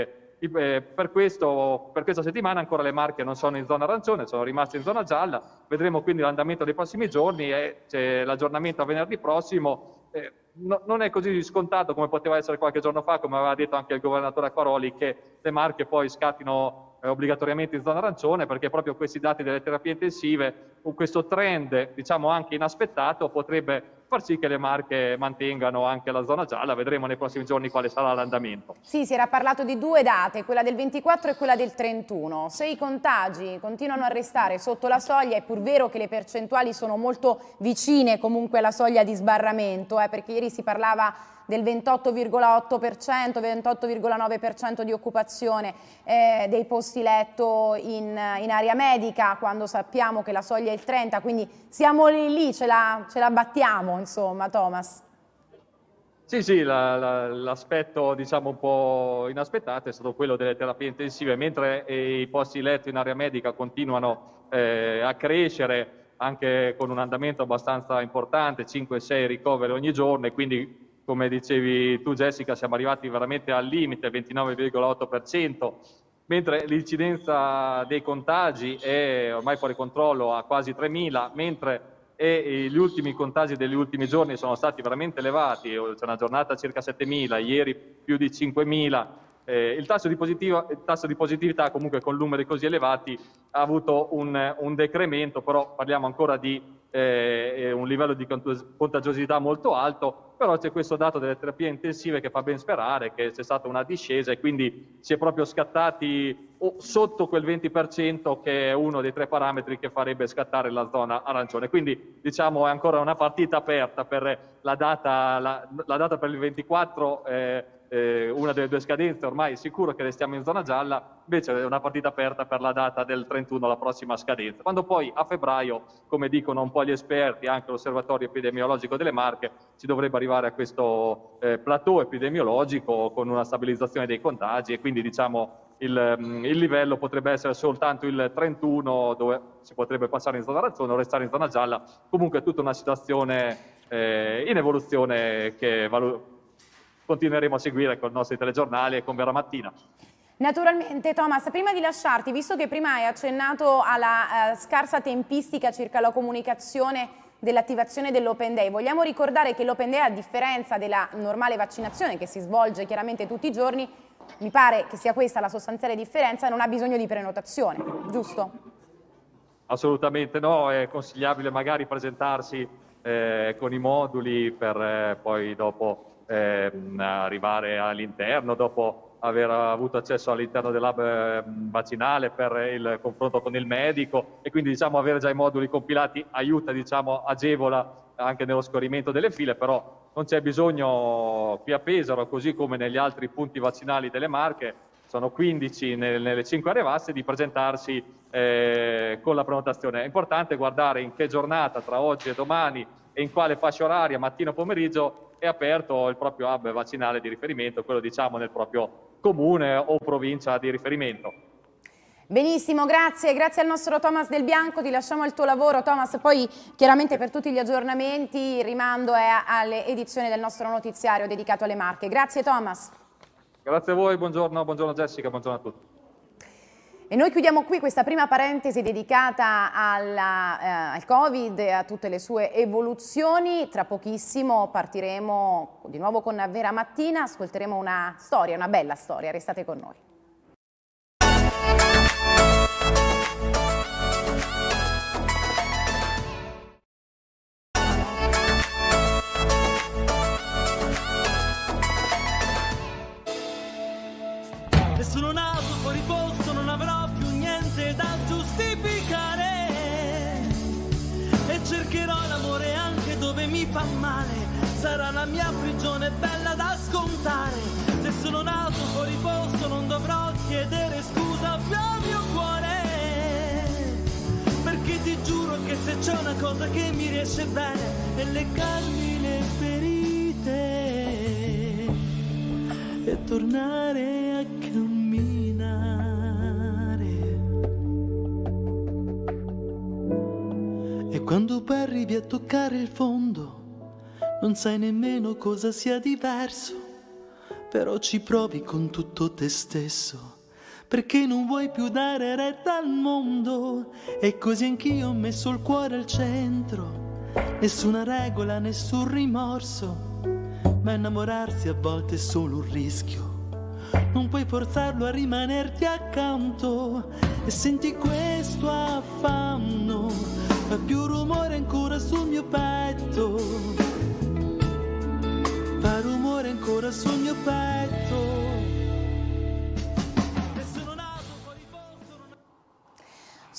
eh, eh, per, questo, per, questa settimana ancora le Marche non sono in zona arancione, sono rimaste in zona gialla, vedremo quindi l'andamento dei prossimi giorni e c'è l'aggiornamento a venerdì prossimo. Eh, no, non è così scontato come poteva essere qualche giorno fa, come aveva detto anche il governatore Acquaroli, che le Marche poi scattino eh, obbligatoriamente in zona arancione perché proprio questi dati delle terapie intensive, questo trend diciamo anche inaspettato potrebbe far sì che le Marche mantengano anche la zona gialla, vedremo nei prossimi giorni quale sarà l'andamento. Sì, si era parlato di due date, quella del 24 e quella del 31. Se i contagi continuano a restare sotto la soglia, è pur vero che le percentuali sono molto vicine comunque alla soglia di sbarramento, eh, perché ieri si parlava del 28,8%, 28,9% di occupazione eh, dei posti letto in, in, area medica, quando sappiamo che la soglia è il 30%, quindi siamo lì, lì ce la, ce la battiamo insomma, Thomas. Sì, sì, l'aspetto la, la, diciamo un po' inaspettato è stato quello delle terapie intensive, mentre eh, i posti letto in area medica continuano eh, a crescere anche con un andamento abbastanza importante, 5-6 ricoveri ogni giorno e quindi come dicevi tu Jessica siamo arrivati veramente al limite, 29,8%, mentre l'incidenza dei contagi è ormai fuori controllo a quasi 3.000, mentre e gli ultimi contagi degli ultimi giorni sono stati veramente elevati, c'è una giornata circa 7.000, ieri più di 5.000, eh, il, tasso il, tasso di positività comunque con numeri così elevati ha avuto un, un decremento, però parliamo ancora di eh, eh un livello di contagiosità molto alto, però c'è questo dato delle terapie intensive che fa ben sperare che c'è stata una discesa e quindi si è proprio scattati sotto quel 20% che è uno dei tre parametri che farebbe scattare la zona arancione. Quindi diciamo è ancora una partita aperta per la data, la, la data per il 24. Eh, eh, una delle due scadenze ormai è sicuro che restiamo in zona gialla, invece è una partita aperta per la data del 31, la prossima scadenza. Quando poi a febbraio, come dicono un po' gli esperti, anche l'osservatorio epidemiologico delle Marche, si dovrebbe arrivare a questo eh, plateau epidemiologico con una stabilizzazione dei contagi e quindi diciamo il, mm, il, livello potrebbe essere soltanto il 31 dove si potrebbe passare in zona arancione o restare in zona gialla, comunque è tutta una situazione eh, in evoluzione che valu- continueremo a seguire con i nostri telegiornali e con Vera Mattina. Naturalmente Thomas, prima di lasciarti, visto che prima hai accennato alla eh, scarsa tempistica circa la comunicazione dell'attivazione dell'Open Day, vogliamo ricordare che l'Open Day a differenza della normale vaccinazione che si svolge chiaramente tutti i giorni, mi pare che sia questa la sostanziale differenza, non ha bisogno di prenotazione, giusto? Assolutamente no, è consigliabile magari presentarsi eh, con i moduli per eh, poi dopo ehm, arrivare all'interno dopo aver avuto accesso all'interno dell'hub ehm, vaccinale per il confronto con il medico e quindi diciamo avere già i moduli compilati aiuta, diciamo, agevola anche nello scorrimento delle file, però non c'è bisogno qui a Pesaro, così come negli altri punti vaccinali delle Marche, sono 15 nelle 5 aree vaste, di presentarsi eh, con la prenotazione. È importante guardare in che giornata tra oggi e domani e in quale fascia oraria, mattino pomeriggio, è aperto il proprio hub vaccinale di riferimento, quello diciamo nel proprio comune o provincia di riferimento. Benissimo, grazie, grazie al nostro Thomas Del Bianco, ti lasciamo il tuo lavoro Thomas, poi chiaramente per tutti gli aggiornamenti il rimando è all'edizione del nostro notiziario dedicato alle marche. Grazie Thomas. Grazie a voi, buongiorno, buongiorno Jessica, buongiorno a tutti. E noi chiudiamo qui questa prima parentesi dedicata alla, eh, al Covid e a tutte le sue evoluzioni. Tra pochissimo partiremo di nuovo con Vera Mattina, ascolteremo una storia, una bella storia. Restate con noi. una cosa che mi riesce bene è leccarmi le ferite e tornare a camminare. E quando poi arrivi a toccare il fondo, non sai nemmeno cosa sia diverso, però ci provi con tutto te stesso perché non vuoi più dare retta al mondo. E così anch'io ho messo il cuore al centro, nessuna regola, nessun rimorso. Ma innamorarsi a volte è solo un rischio. Non puoi forzarlo a rimanerti accanto e senti questo affanno, fa più rumore ancora sul mio petto. Fa rumore ancora sul mio petto.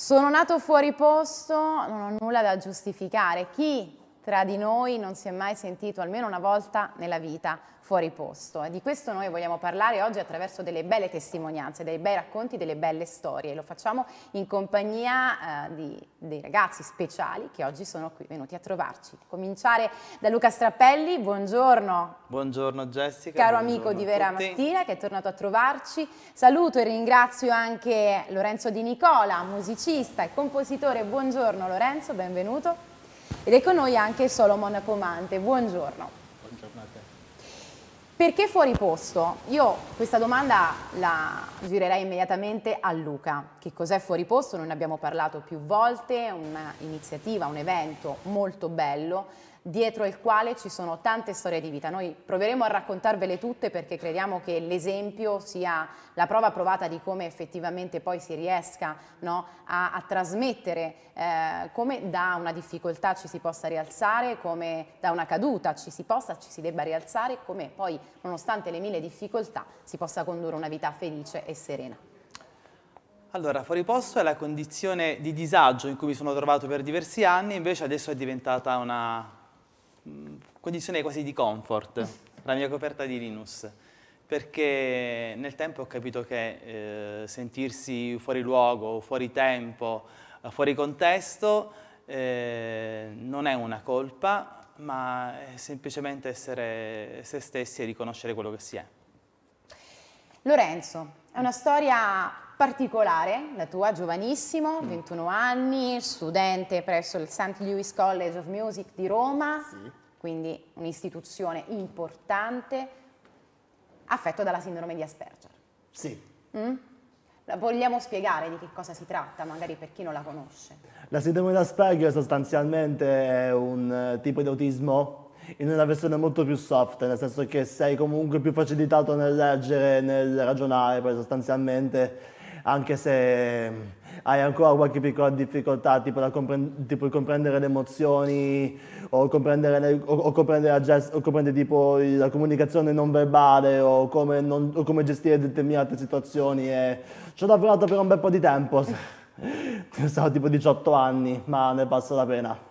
Sono nato fuori posto, non ho nulla da giustificare. Chi tra di noi non si è mai sentito almeno una volta nella vita fuori posto. di questo noi vogliamo parlare oggi attraverso delle belle testimonianze, dei bei racconti, delle belle storie. Lo facciamo in compagnia eh, di, dei ragazzi speciali che oggi sono qui venuti a trovarci. Cominciare da Luca Strappelli, buongiorno. Buongiorno Jessica. Caro buongiorno amico di Vera Mattina che è tornato a trovarci. Saluto e ringrazio anche Lorenzo Di Nicola, musicista e compositore. Buongiorno Lorenzo, benvenuto. Ed è con ecco noi anche Solomon Pomante. Buongiorno. Perché fuori posto? Io questa domanda la girerei immediatamente a Luca. Che cos'è fuori posto? Noi ne abbiamo parlato più volte, un'iniziativa, un evento molto bello dietro il quale ci sono tante storie di vita. Noi proveremo a raccontarvele tutte perché crediamo che l'esempio sia la prova provata di come effettivamente poi si riesca no, a, a, trasmettere eh, come da una difficoltà ci si possa rialzare, come da una caduta ci si possa, ci si debba rialzare, come poi nonostante le mille difficoltà si possa condurre una vita felice e serena. Allora, fuori posto è la condizione di disagio in cui mi sono trovato per diversi anni, invece adesso è diventata una condizione quasi di comfort, la mia coperta di Linus, perché nel tempo ho capito che eh, sentirsi fuori luogo, fuori tempo, eh, fuori contesto eh, non è una colpa, ma è semplicemente essere se stessi e riconoscere quello che si è. Lorenzo, è una storia particolare, la tua, giovanissimo, 21 mm. anni, studente presso il St. Louis College of Music di Roma, sì. quindi un'istituzione importante, affetto dalla sindrome di Asperger. Sì. Mm? Vogliamo spiegare di che cosa si tratta, magari per chi non la conosce? La sindrome di Asperger sostanzialmente è un eh, tipo di autismo in una versione molto più soft, nel senso che sei comunque più facilitato nel leggere, nel ragionare, poi sostanzialmente anche se mm, hai ancora qualche piccola difficoltà, tipo, compre- tipo comprendere le emozioni o comprendere, le, o, o comprendere, la, gest- o comprendere tipo, la, comunicazione non verbale o come, non, o come gestire determinate situazioni. E ci ho lavorato per un bel po' di tempo, [laughs] sono tipo 18 anni, ma ne passa la pena.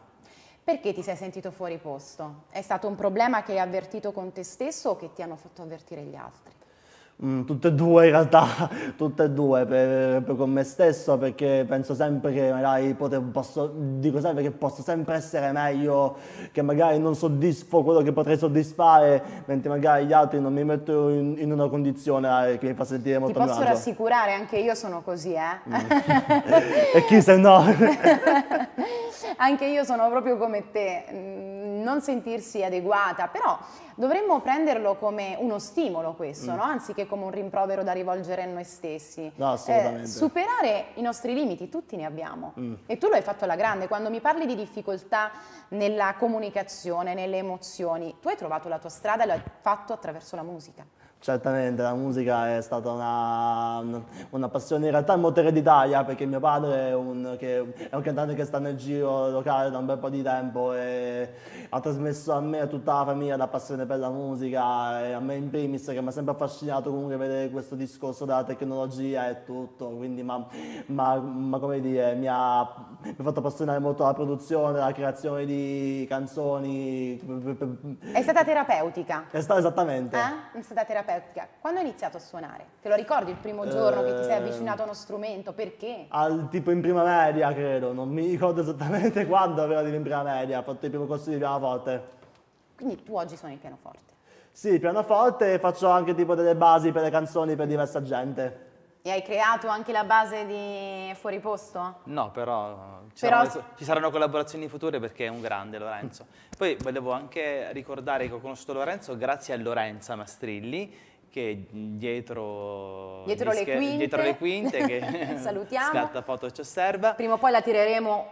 Perché ti sei sentito fuori posto? È stato un problema che hai avvertito con te stesso o che ti hanno fatto avvertire gli altri? Mm, tutte e due in realtà, [laughs] tutte e due per, per, con me stesso perché penso sempre che magari poter, posso, dico sempre che posso sempre essere meglio, che magari non soddisfo quello che potrei soddisfare, mentre magari gli altri non mi metto in, in una condizione eh, che mi fa sentire molto meglio. Ti posso rassicurare, anche io sono così, eh? Mm. e chi se no? [laughs] anche io sono proprio come te, mm, non sentirsi adeguata, però dovremmo prenderlo come uno stimolo questo, mm. no? anziché come un rimprovero da rivolgere a noi stessi. No, assolutamente. Eh, superare i nostri limiti, tutti ne abbiamo. Mm. E tu lo hai fatto alla grande, quando mi parli di difficoltà nella comunicazione, nelle emozioni, tu hai trovato la tua strada e l'hai fatto attraverso la musica. Certamente la musica è stata una, una, passione in realtà molto ereditaria perché mio padre è un, è un, cantante che sta nel giro locale da un bel po' di tempo e ha trasmesso a me e a tutta la famiglia la passione per la musica e a me in primis che mi ha sempre affascinato comunque vedere questo discorso della tecnologia e tutto, quindi ma, ma, ma come dire mi ha, mi ha, fatto appassionare molto la produzione, la creazione di canzoni. È stata terapeutica? È stata esattamente. Eh? È stata terapeutica terapeutica, quando hai iniziato a suonare? Te lo ricordi il primo giorno eh, che ti sei avvicinato a uno strumento? Perché? Al tipo in prima media, credo. Non mi ricordo esattamente [laughs] quando, avevo in prima media. Ho fatto il primo corso di pianoforte. Quindi tu oggi suoni il pianoforte? Sì, pianoforte e faccio anche tipo delle basi per le canzoni per diversa gente. E hai creato anche la base di Fuori Posto? No, però, ci, però... Saranno, ci saranno collaborazioni future perché è un grande Lorenzo. [laughs] Poi volevo anche ricordare che ho conosciuto Lorenzo grazie a Lorenza Mastrilli, che dietro, dietro, le, quinte. dietro le quinte, che [laughs] salutiamo. scatta foto ci osserva. Prima o poi la tireremo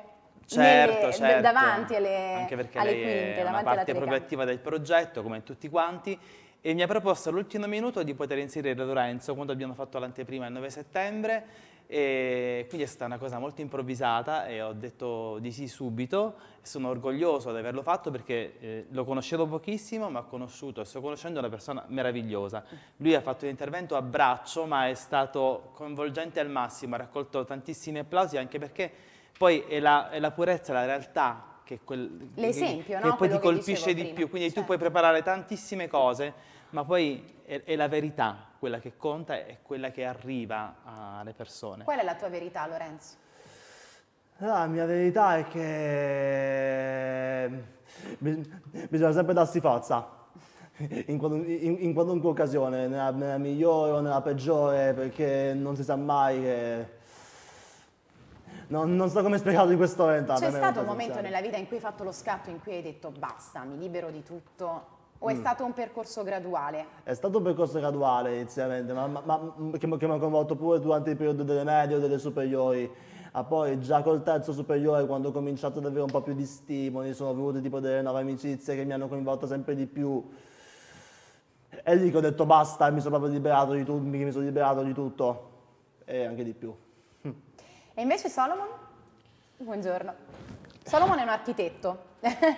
certo, nelle, certo. davanti alle, Anche perché alle lei quinte, è una parte proprio attiva del progetto, come tutti quanti. E mi ha proposto all'ultimo minuto di poter inserire Lorenzo quando abbiamo fatto l'anteprima il 9 settembre e quindi è stata una cosa molto improvvisata e ho detto di sì subito. Sono orgoglioso di averlo fatto perché eh, lo conoscevo pochissimo, ma ho conosciuto e sto conoscendo una persona meravigliosa. Lui ha fatto l'intervento a braccio, ma è stato coinvolgente al massimo, ha raccolto tantissimi applausi anche perché poi è la, è la purezza, la realtà che, quel, che, no? che poi Quello ti colpisce di prima. più. Quindi certo. tu puoi preparare tantissime cose, ma poi è, è, la verità quella che conta, è quella che arriva alle persone. Qual è la tua verità, Lorenzo? La mia verità è che ehm, bisogna sempre darsi forza. In, qualun, in, in qualunque occasione, nella, nella, migliore o nella peggiore, perché non si sa mai che... Non, non so come spiegarlo in questo momento. C'è stato un momento nella vita in cui hai fatto lo scatto, in cui hai detto basta, mi libero di tutto, o è mm. stato un percorso graduale? È stato un percorso graduale inizialmente, ma, ma, ma mm, che, che mi ha coinvolto pure durante il periodo delle medie o delle superiori. Ah, poi già col terzo superiore, quando ho cominciato ad avere un po' più di stimoli, sono venute tipo delle nuove amicizie che mi hanno coinvolto sempre di più. E lì che ho detto basta, mi sono proprio liberato di, tutto, mi sono liberato di tutto e anche di più. E invece Solomon? Buongiorno. Salomone è un architetto,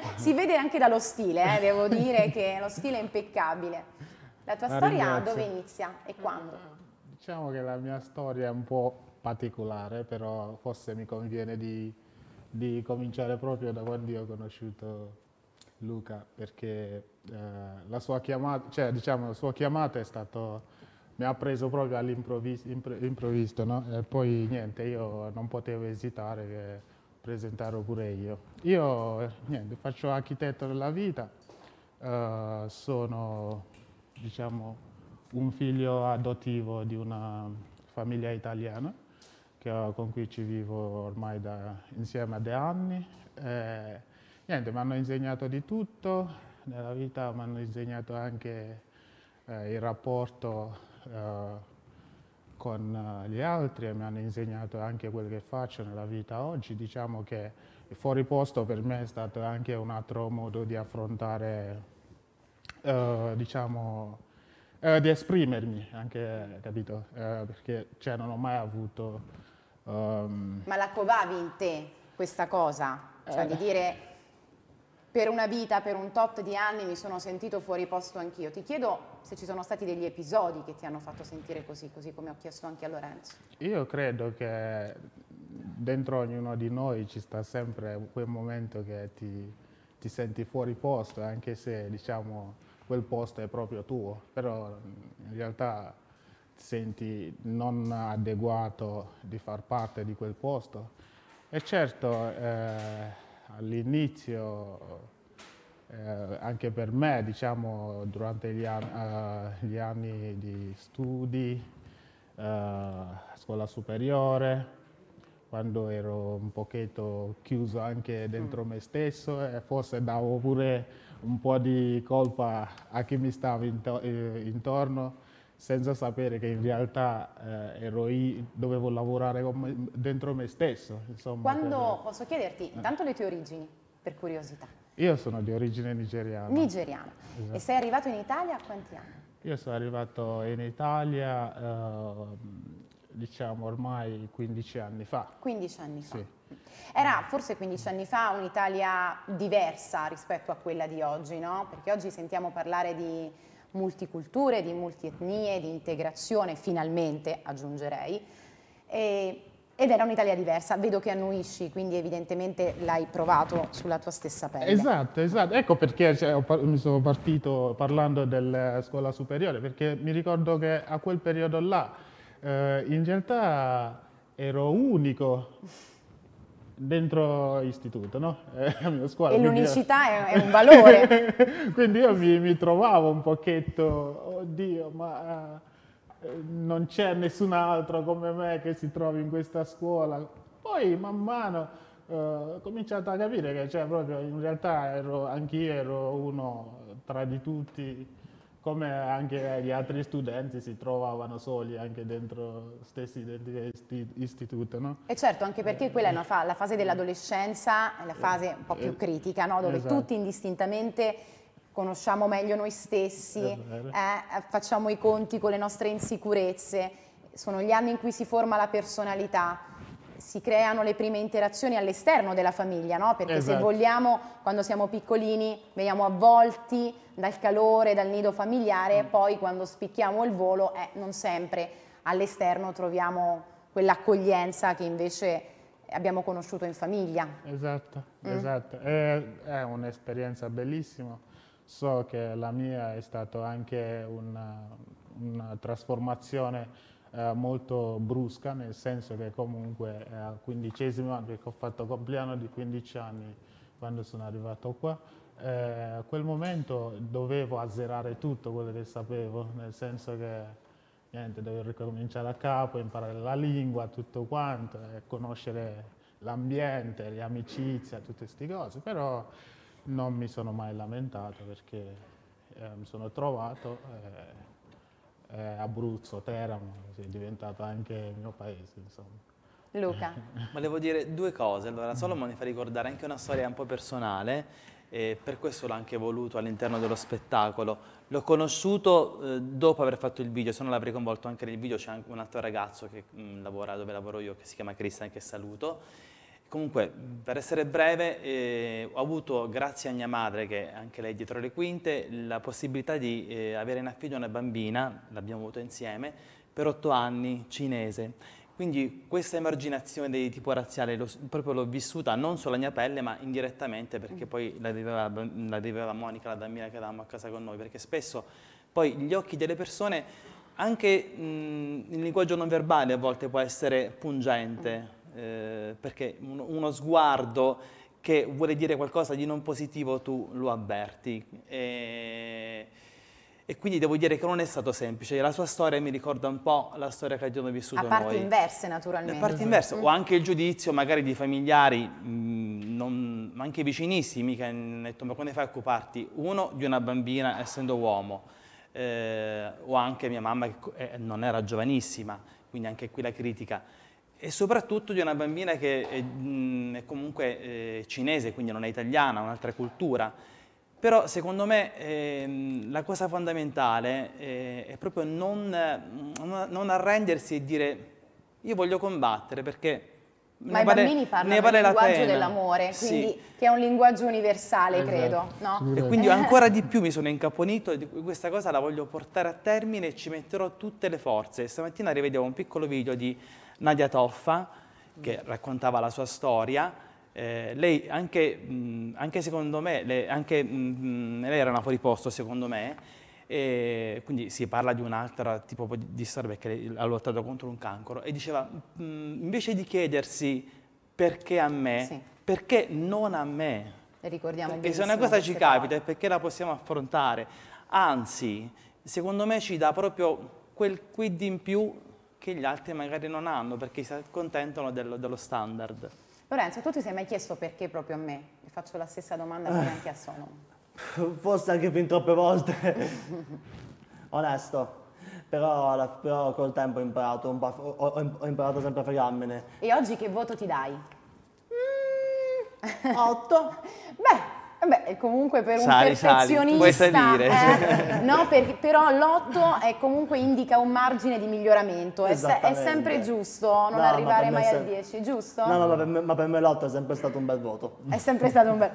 [laughs] si vede anche dallo stile, eh, devo dire che lo stile è impeccabile. La tua la storia ringrazio. dove inizia e quando? Diciamo che la mia storia è un po' particolare, però forse mi conviene di, di cominciare proprio da quando io ho conosciuto Luca, perché eh, la, sua chiamata, cioè, diciamo, la sua chiamata è stata mi ha preso proprio all'improvviso, impre, no? E poi niente, io non potevo esitare presentare pure io. Io eh, niente, faccio architetto della vita, eh, sono diciamo, un figlio adottivo di una famiglia italiana che, con cui ci vivo ormai da, insieme da anni. Eh, mi hanno insegnato di tutto nella vita, mi hanno insegnato anche eh, il rapporto eh, con eh, gli altri e mi hanno insegnato anche quello che faccio nella vita oggi. Diciamo che fuori posto per me è stato anche un altro modo di affrontare, eh, diciamo, eh, di esprimermi, anche, capito? Eh, perché cioè, non ho mai avuto... Um... Ma la covavi in te questa cosa? Cioè di eh. dire per una vita, per un tot di anni mi sono sentito fuori posto anch'io. Ti chiedo se ci sono stati degli episodi che ti hanno fatto sentire così, così come ho chiesto anche a Lorenzo. Io credo che dentro ognuno di noi ci sta sempre quel momento che ti, ti senti fuori posto, anche se diciamo quel posto è proprio tuo, però in realtà ti senti non adeguato di far parte di quel posto. E certo eh, all'inizio eh, anche per me, diciamo, durante gli, an uh, gli anni di studi, uh, scuola superiore, quando ero un pochetto chiuso anche dentro mm. me stesso e forse davo pure un po' di colpa a chi mi stava intor eh, intorno senza sapere che in realtà eh, ero io, dovevo lavorare me, dentro me stesso. Insomma, quando, per... posso chiederti, intanto le tue origini, per curiosità? Io sono di origine nigeriana. Nigeriana. Esatto. E sei arrivato in Italia a quanti anni? Io sono arrivato in Italia, eh, diciamo, ormai 15 anni fa. 15 anni fa. Sì. Era forse 15 anni fa un'Italia diversa rispetto a quella di oggi, no? Perché oggi sentiamo parlare di multiculture, di multietnie, di integrazione, finalmente aggiungerei. E ed era un'Italia diversa, vedo che annuisci, quindi evidentemente l'hai provato sulla tua stessa pelle. Esatto, esatto, ecco perché cioè, mi sono partito parlando della eh, scuola superiore, perché mi ricordo che a quel periodo là eh, in realtà ero unico dentro istituto, no? Eh, [laughs] scuola, e l'unicità è, è, un valore. [laughs] quindi io mi, mi, trovavo un pochetto, oddio, oh, ma non c'è nessun altro come me che si trovi in questa scuola. Poi man mano eh, ho cominciato a capire che cioè, proprio, in realtà ero, anch'io ero uno tra di tutti, come anche gli altri studenti si trovavano soli anche dentro stessi identici No? E certo, anche perché quella è fa la fase dell'adolescenza, è la fase un po' più eh, critica, no? dove esatto. tutti indistintamente conosciamo meglio noi stessi, eh, facciamo i conti con le nostre insicurezze, sono gli anni in cui si forma la personalità, si creano le prime interazioni all'esterno della famiglia, no? perché esatto. se vogliamo, quando siamo piccolini, veniamo avvolti dal calore, dal nido familiare, mm. poi quando spicchiamo il volo, eh, non sempre all'esterno troviamo quell'accoglienza che invece abbiamo conosciuto in famiglia. Esatto, mm. esatto. È, è un'esperienza bellissima So che la mia è stata anche una, una trasformazione eh, molto brusca, nel senso che comunque eh, al quindicesimo anno, perché ho fatto compleanno di 15 anni quando sono arrivato qua, eh, a quel momento dovevo azzerare tutto quello che sapevo, nel senso che niente, dovevo ricominciare da capo, imparare la lingua, tutto quanto, eh, conoscere l'ambiente, le amicizie, tutte queste cose, però non mi sono mai lamentato perché eh, mi sono trovato eh, eh, Abruzzo, Teramo, è diventato anche il mio paese, insomma. Luca. Eh. [laughs] Volevo dire due cose, allora Solomon mi fa ricordare anche una storia un po' personale e per questo l'ho anche voluto all'interno dello spettacolo. L'ho conosciuto eh, dopo aver fatto il video, se no l'avrei coinvolto anche nel video, c'è anche un altro ragazzo che mh, mm, lavora dove lavoro io che si chiama Cristian che saluto Comunque, per essere breve, eh, ho avuto, grazie a mia madre, che è anche lei dietro le quinte, la possibilità di eh, avere in affido una bambina, l'abbiamo avuto insieme, per otto anni, cinese. Quindi questa emarginazione di tipo razziale lo, proprio l'ho vissuta non sulla mia pelle, ma indirettamente, perché poi la viveva, la viveva Monica, la bambina che avevamo a casa con noi, perché spesso poi gli occhi delle persone, anche mh, mhmm, il linguaggio non verbale a volte può essere pungente, eh, perché uno, uno sguardo che vuole dire qualcosa di non positivo tu lo avverti. E, e, quindi devo dire che non è stato semplice. La sua storia mi ricorda un po' la storia che abbiamo vissuto noi. A parte noi. inverse, naturalmente. A parti mhm. inverse, mm. o mhm. anche il giudizio magari di familiari, mh, mm, non, anche vicinissimi, che hanno detto ma come fai a occuparti? Uno, di una bambina essendo uomo, eh, o anche mia mamma che eh, non era giovanissima, quindi anche qui la critica e soprattutto di una bambina che è, mm, è comunque eh, cinese, quindi non è italiana, è un'altra cultura. Però secondo me eh, la cosa fondamentale eh, è proprio non, mm, non, arrendersi e dire io voglio combattere perché... Ma i vale, bambini parlano vale del linguaggio dell'amore, quindi sì. che è un linguaggio universale, esatto. credo. Esatto. No? E quindi [laughs] ancora di più mi sono incaponito e questa cosa la voglio portare a termine e ci metterò tutte le forze. Stamattina rivediamo un piccolo video di Nadia Toffa, che raccontava la sua storia. Eh, lei anche, mh, anche, secondo me, le, anche, mh, lei era una fuori posto secondo me, e quindi si parla di un'altra tipo di storia perché ha lottato contro un cancro e diceva mh, invece di chiedersi perché a me, sì. perché non a me? E ricordiamo perché se una cosa ci capita è perché la possiamo affrontare, anzi secondo me ci dà proprio quel quid in più che gli altri magari non hanno perché si accontentano dello, dello standard. Lorenzo, tu ti sei mai chiesto perché proprio a me? faccio la stessa domanda che mi hanno chiesto. Forse anche fin troppe volte. [laughs] Onesto. Però, però, col tempo ho imparato, ho, ho, ho imparato sempre a fregarmene. E oggi che voto ti dai? 8. Mm, [laughs] Beh, eh beh, comunque per un sali, perfezionista, sali. Eh, no, per, però l'8 indica un margine di miglioramento, è, se, è sempre giusto non no, arrivare ma mai sempre... al 10, giusto? No, no, ma per me, ma me l'8 è sempre stato un bel voto. È sempre stato un bel,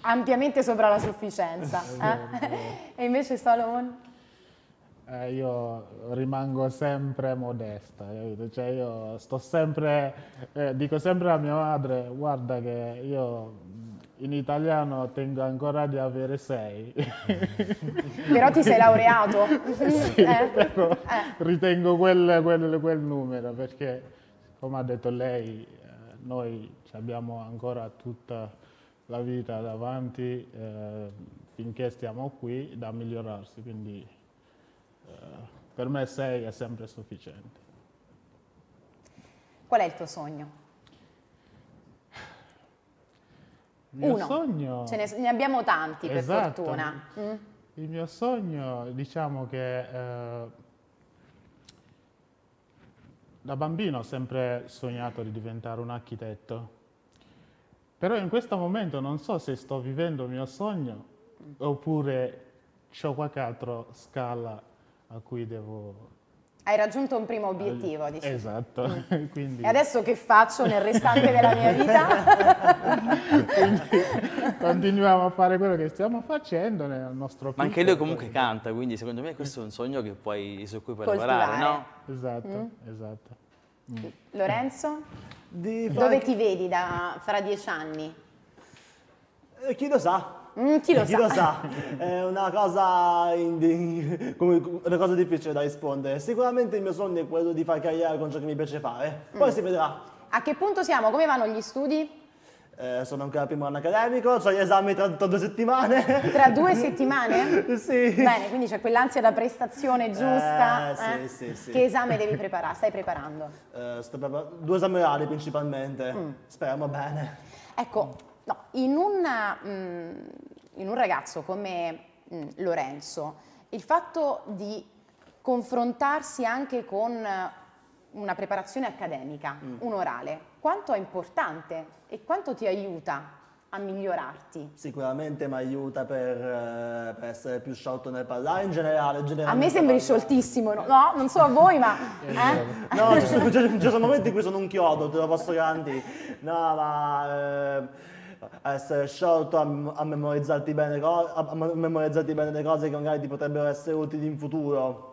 ampiamente sopra la sufficienza. eh? [laughs] e invece Solomon? Eh, io rimango sempre modesta, cioè io sto sempre, eh, dico sempre a mia madre, guarda che io in italiano tengo ancora di avere sei. [laughs] però ti sei laureato. sì, eh. però eh. ritengo quel, quel, quel, numero perché, come ha detto lei, eh, noi abbiamo ancora tutta la vita davanti eh, finché stiamo qui da migliorarsi, quindi eh, per me sei è sempre sufficiente. Qual è il tuo sogno? Il mio Uno. sogno... Ce ne, ne abbiamo tanti, esatto. per fortuna. Mm. Il mio sogno, diciamo che... Eh, da bambino ho sempre sognato di diventare un architetto. Però in questo momento non so se sto vivendo il mio sogno oppure c'ho qualche altro scala a cui devo hai raggiunto un primo obiettivo, diciamo. Esatto. Mm. [laughs] Quindi... E adesso che faccio nel restante della mia vita? [laughs] quindi continuiamo a fare quello che stiamo facendo nel nostro piccolo. Ma anche lui comunque canta, quindi secondo me questo è un sogno puoi, su cui puoi Coltivare. lavorare, no? Esatto, mm. esatto. Mm. Lorenzo? Di... Dove ti vedi da, fra dieci anni? Eh, chi lo sa? Mm, chi lo eh, chi sa? Lo sa? È una cosa, in, una cosa, difficile da rispondere. Sicuramente il mio sogno è quello di fare carriera con ciò che mi piace fare. Poi mm. si vedrà. A che punto siamo? Come vanno gli studi? Eh, sono ancora primo anno accademico, ho gli esami tra, tra, due settimane. Tra due settimane? [laughs] sì. Bene, quindi c'è quell'ansia da prestazione eh, giusta. Eh, eh? Sì, sì, sì. Che esame devi preparare? Stai preparando? Eh, Prepar due esami orali principalmente. Mm. Speriamo bene. Ecco, No, in, una, mm, in un ragazzo come mm, Lorenzo, il fatto di confrontarsi anche con una preparazione accademica, mm. un orale, quanto è importante e quanto ti aiuta a migliorarti? Sicuramente mi aiuta per, eh, per, essere più sciolto nel parlare in generale. A me sembri scioltissimo, no? no? Non so a voi, ma... [laughs] eh? No, ci sono, ci sono, momenti in cui sono un chiodo, te lo posso garantire. No, ma... Eh, a essere sciolto, a, a, memorizzarti bene, a, a memorizzarti bene le cose che magari ti potrebbero essere utili in futuro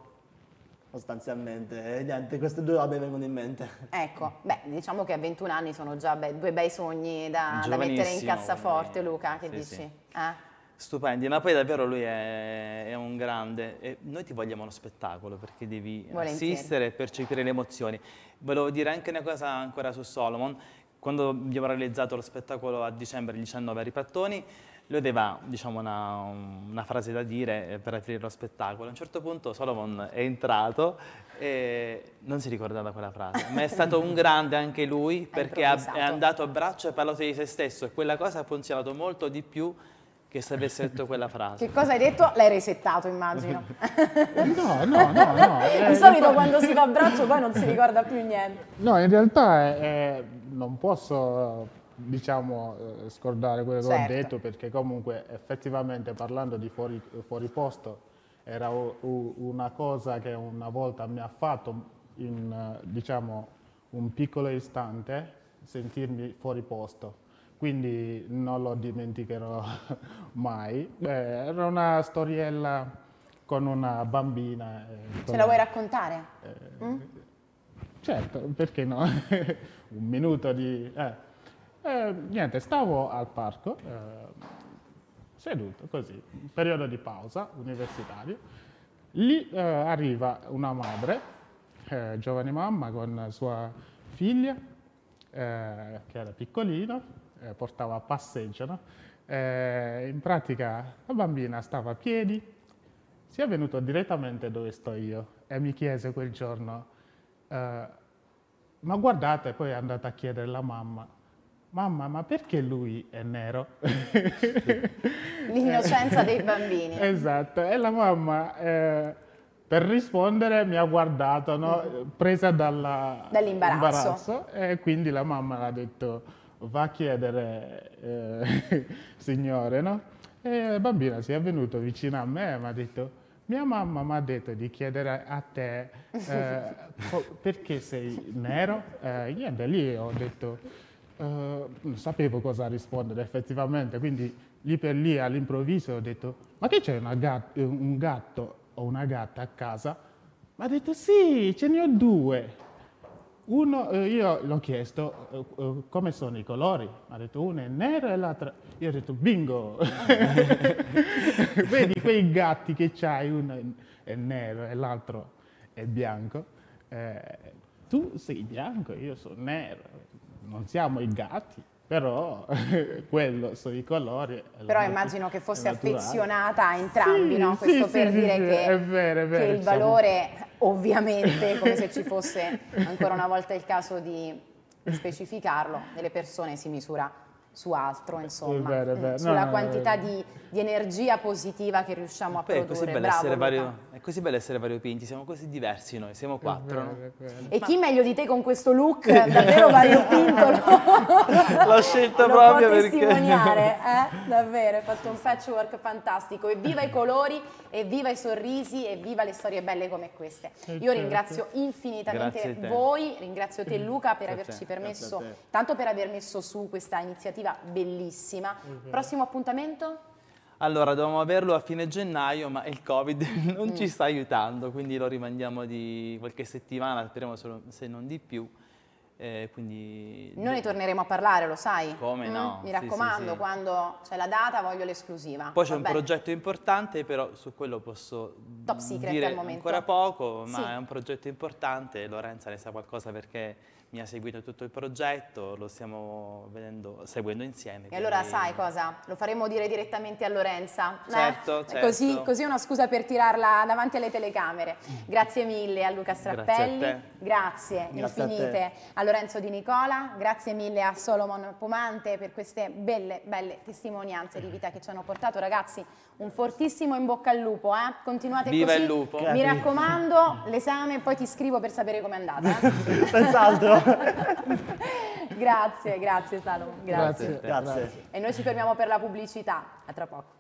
sostanzialmente. E niente, queste due robe vengono in mente. Ecco, beh, diciamo che a 21 anni sono già be due bei sogni da, da mettere in cassaforte, Luca, che sì, dici? Sì. Eh? Stupendi, ma poi davvero lui è, è, un grande. E noi ti vogliamo uno spettacolo perché devi Volentieri. assistere e percepire le emozioni. Volevo dire anche una cosa ancora su Solomon quando abbiamo realizzato lo spettacolo a dicembre 19 a Ripattoni, lui aveva diciamo, una, una, frase da dire per aprire lo spettacolo. A un certo punto Solomon è entrato e non si ricordava quella frase, ma è stato un grande anche lui perché è andato a braccio e ha parlato di se stesso e quella cosa ha funzionato molto di più che se avesse detto quella frase. Che cosa hai detto? L'hai resettato, immagino. [laughs] no, no, no. no. Di solito quando si fa a braccio poi non si ricorda più niente. No, in realtà è, è non posso diciamo, eh, scordare quello che certo. ho detto perché comunque effettivamente parlando di fuori, fuori posto era una cosa che una volta mi ha fatto in diciamo, un piccolo istante sentirmi fuori posto quindi non lo dimenticherò [laughs] mai. Eh, era una storiella con una bambina. Eh, Ce la vuoi raccontare? Eh, mm? Certo, perché no? [laughs] Un minuto di... Eh. Eh, niente, stavo al parco, eh, seduto così, periodo di pausa universitario. Lì eh, arriva una madre, eh, giovane mamma con sua figlia, che era piccolina, portava a passeggio, no? Eh, in pratica la bambina stava a piedi, si è venuto direttamente dove sto io e mi chiese quel giorno, eh, ma guardate, poi è andata a chiedere alla mamma, mamma, ma perché lui è nero? [laughs] L'innocenza dei bambini. Esatto, e la mamma eh, per rispondere mi ha guardato, no? Mm-hmm. presa dall'imbarazzo. E quindi la mamma ha detto, va a chiedere, eh, [laughs] signore, no? E la bambina si è venuta vicino a me e mi ha detto, mia mamma mi ha detto di chiedere a te [laughs] eh, perché sei nero. Eh, niente, lì ho detto, eh, non sapevo cosa rispondere effettivamente, quindi lì per lì all'improvviso ho detto, ma che c'è un gatto o una gatta a casa? Mi ha detto sì, ce ne ho due. Uno, eh, io l'ho chiesto eh, eh, come sono i colori, ha detto uno è nero e l'altro... Io ho detto bingo! [laughs] Vedi quei gatti che c'hai, uno è nero e l'altro è bianco. Eh, tu sei bianco, io sono nero, non siamo i gatti però [laughs] quello sui colori però immagino che fosse affezionata a entrambi sì, no? questo sì, per sì, dire che, è vero, è vero, che il diciamo. valore ovviamente come se ci [laughs] fosse ancora una volta il caso di specificarlo nelle persone si misura su altro, insomma, è vero, vero. sulla no, quantità di, di, energia positiva che riusciamo a Beh, produrre. È così, bello Bravo, essere vario, è così bello essere variopinti, siamo così diversi noi, siamo quattro. Vero, no? E Ma... chi meglio di te con questo look davvero variopinto? [laughs] L'ho scelta lo proprio perché... testimoniare, eh? davvero, hai fatto un patchwork fantastico. Evviva i colori, evviva i sorrisi, evviva le storie belle come queste. Io certo. ringrazio infinitamente voi, ringrazio te Luca per averci permesso, tanto per aver messo su questa iniziativa bella, bellissima. Mm-hmm. Prossimo appuntamento? Allora, dovevamo averlo a fine gennaio, ma il Covid [laughs] non mm. ci sta aiutando, quindi lo rimandiamo di qualche settimana, speriamo solo, se non di più. Eh, quindi... Noi ne torneremo a parlare, lo sai? Come mm? no? Mi raccomando, sì, sì, quando c'è la data voglio l'esclusiva. Poi c'è un progetto importante, però su quello posso Top dire al momento. ancora poco, ma sì. è un progetto importante, Lorenza ne sa qualcosa perché mi ha seguito tutto il progetto, lo stiamo vedendo, seguendo insieme. E quindi... allora sai cosa? Lo faremo dire direttamente a Lorenza. Certo, eh? certo. Così, certo. così, è una scusa per tirarla davanti alle telecamere. Grazie mille a Luca Strappelli, grazie, a grazie, grazie infinite a, a, Lorenzo Di Nicola, grazie mille a Solomon Pomante per queste belle, belle testimonianze di vita che ci hanno portato. Ragazzi, un fortissimo in bocca al lupo, eh? continuate Viva così. il lupo. Mi raccomando, l'esame poi ti scrivo per sapere com'è andata. Eh? [laughs] Senz'altro. [laughs] grazie, grazie Salo, grazie. Grazie, grazie. E noi ci fermiamo per la pubblicità, a tra poco.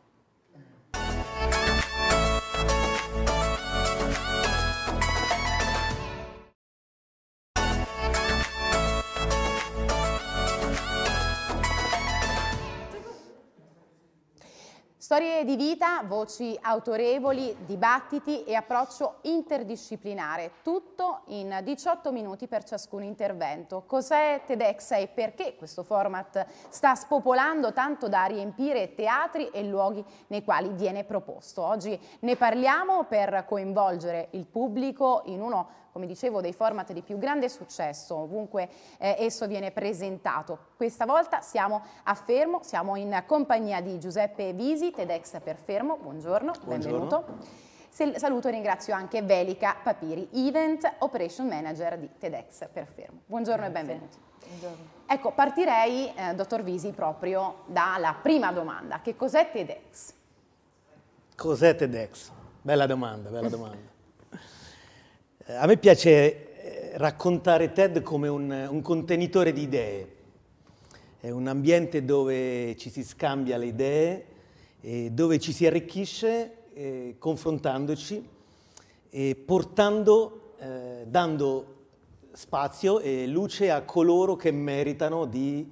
Storie di vita, voci autorevoli, dibattiti e approccio interdisciplinare, tutto in 18 minuti per ciascun intervento. Cos'è TEDxA e perché questo format sta spopolando tanto da riempire teatri e luoghi nei quali viene proposto? Oggi ne parliamo per coinvolgere il pubblico in uno come dicevo, dei format di più grande successo, ovunque eh, esso viene presentato. Questa volta siamo a Fermo, siamo in compagnia di Giuseppe Visi, TEDx per Fermo, buongiorno, buongiorno. benvenuto. Saluto e ringrazio anche Velica Papiri, Event Operation Manager di TEDx per Fermo. Buongiorno Grazie. e benvenuti. Buongiorno. Ecco, partirei, eh, dottor Visi, proprio dalla prima domanda. Che cos'è TEDx? Cos'è TEDx? Bella domanda, bella domanda a me piace eh, raccontare TED come un, un contenitore di idee. È un ambiente dove ci si scambia le idee, e dove ci si arricchisce eh, confrontandoci e portando, eh, dando spazio e luce a coloro che meritano di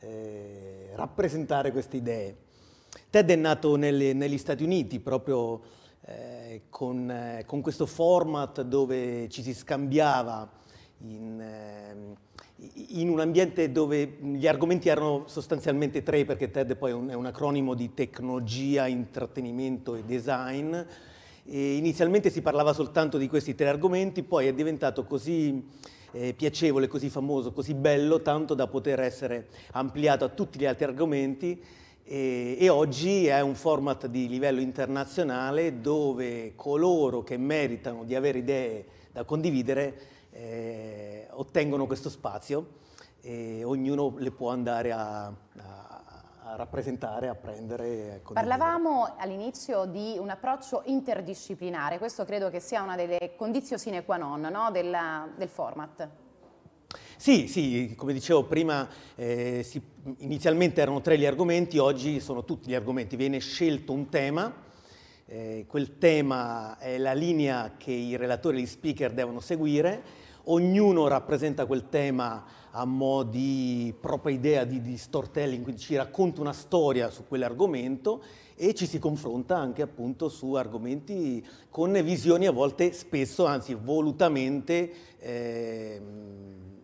eh, rappresentare queste idee. TED è nato nelle, negli Stati Uniti proprio eh, con, eh, con, questo format dove ci si scambiava in, ehm, in, un ambiente dove gli argomenti erano sostanzialmente tre, perché TED poi è un, è un acronimo di tecnologia, intrattenimento e design. E inizialmente si parlava soltanto di questi tre argomenti, poi è diventato così eh, piacevole, così famoso, così bello, tanto da poter essere ampliato a tutti gli altri argomenti e, e, oggi è un format di livello internazionale dove coloro che meritano di avere idee da condividere eh, ottengono questo spazio e ognuno le può andare a, a a rappresentare, a prendere. A Parlavamo all'inizio di un approccio interdisciplinare, questo credo che sia una delle condizioni sine qua non no? del, del format. Sì, sì, come dicevo prima, eh, si, inizialmente erano tre gli argomenti, oggi sono tutti gli argomenti, viene scelto un tema, eh, quel tema è la linea che i relatori e gli speaker devono seguire, ognuno rappresenta quel tema a mo' di propria idea di, di storytelling, quindi ci racconta una storia su quell'argomento e ci si confronta anche appunto su argomenti con visioni a volte spesso, anzi volutamente, eh,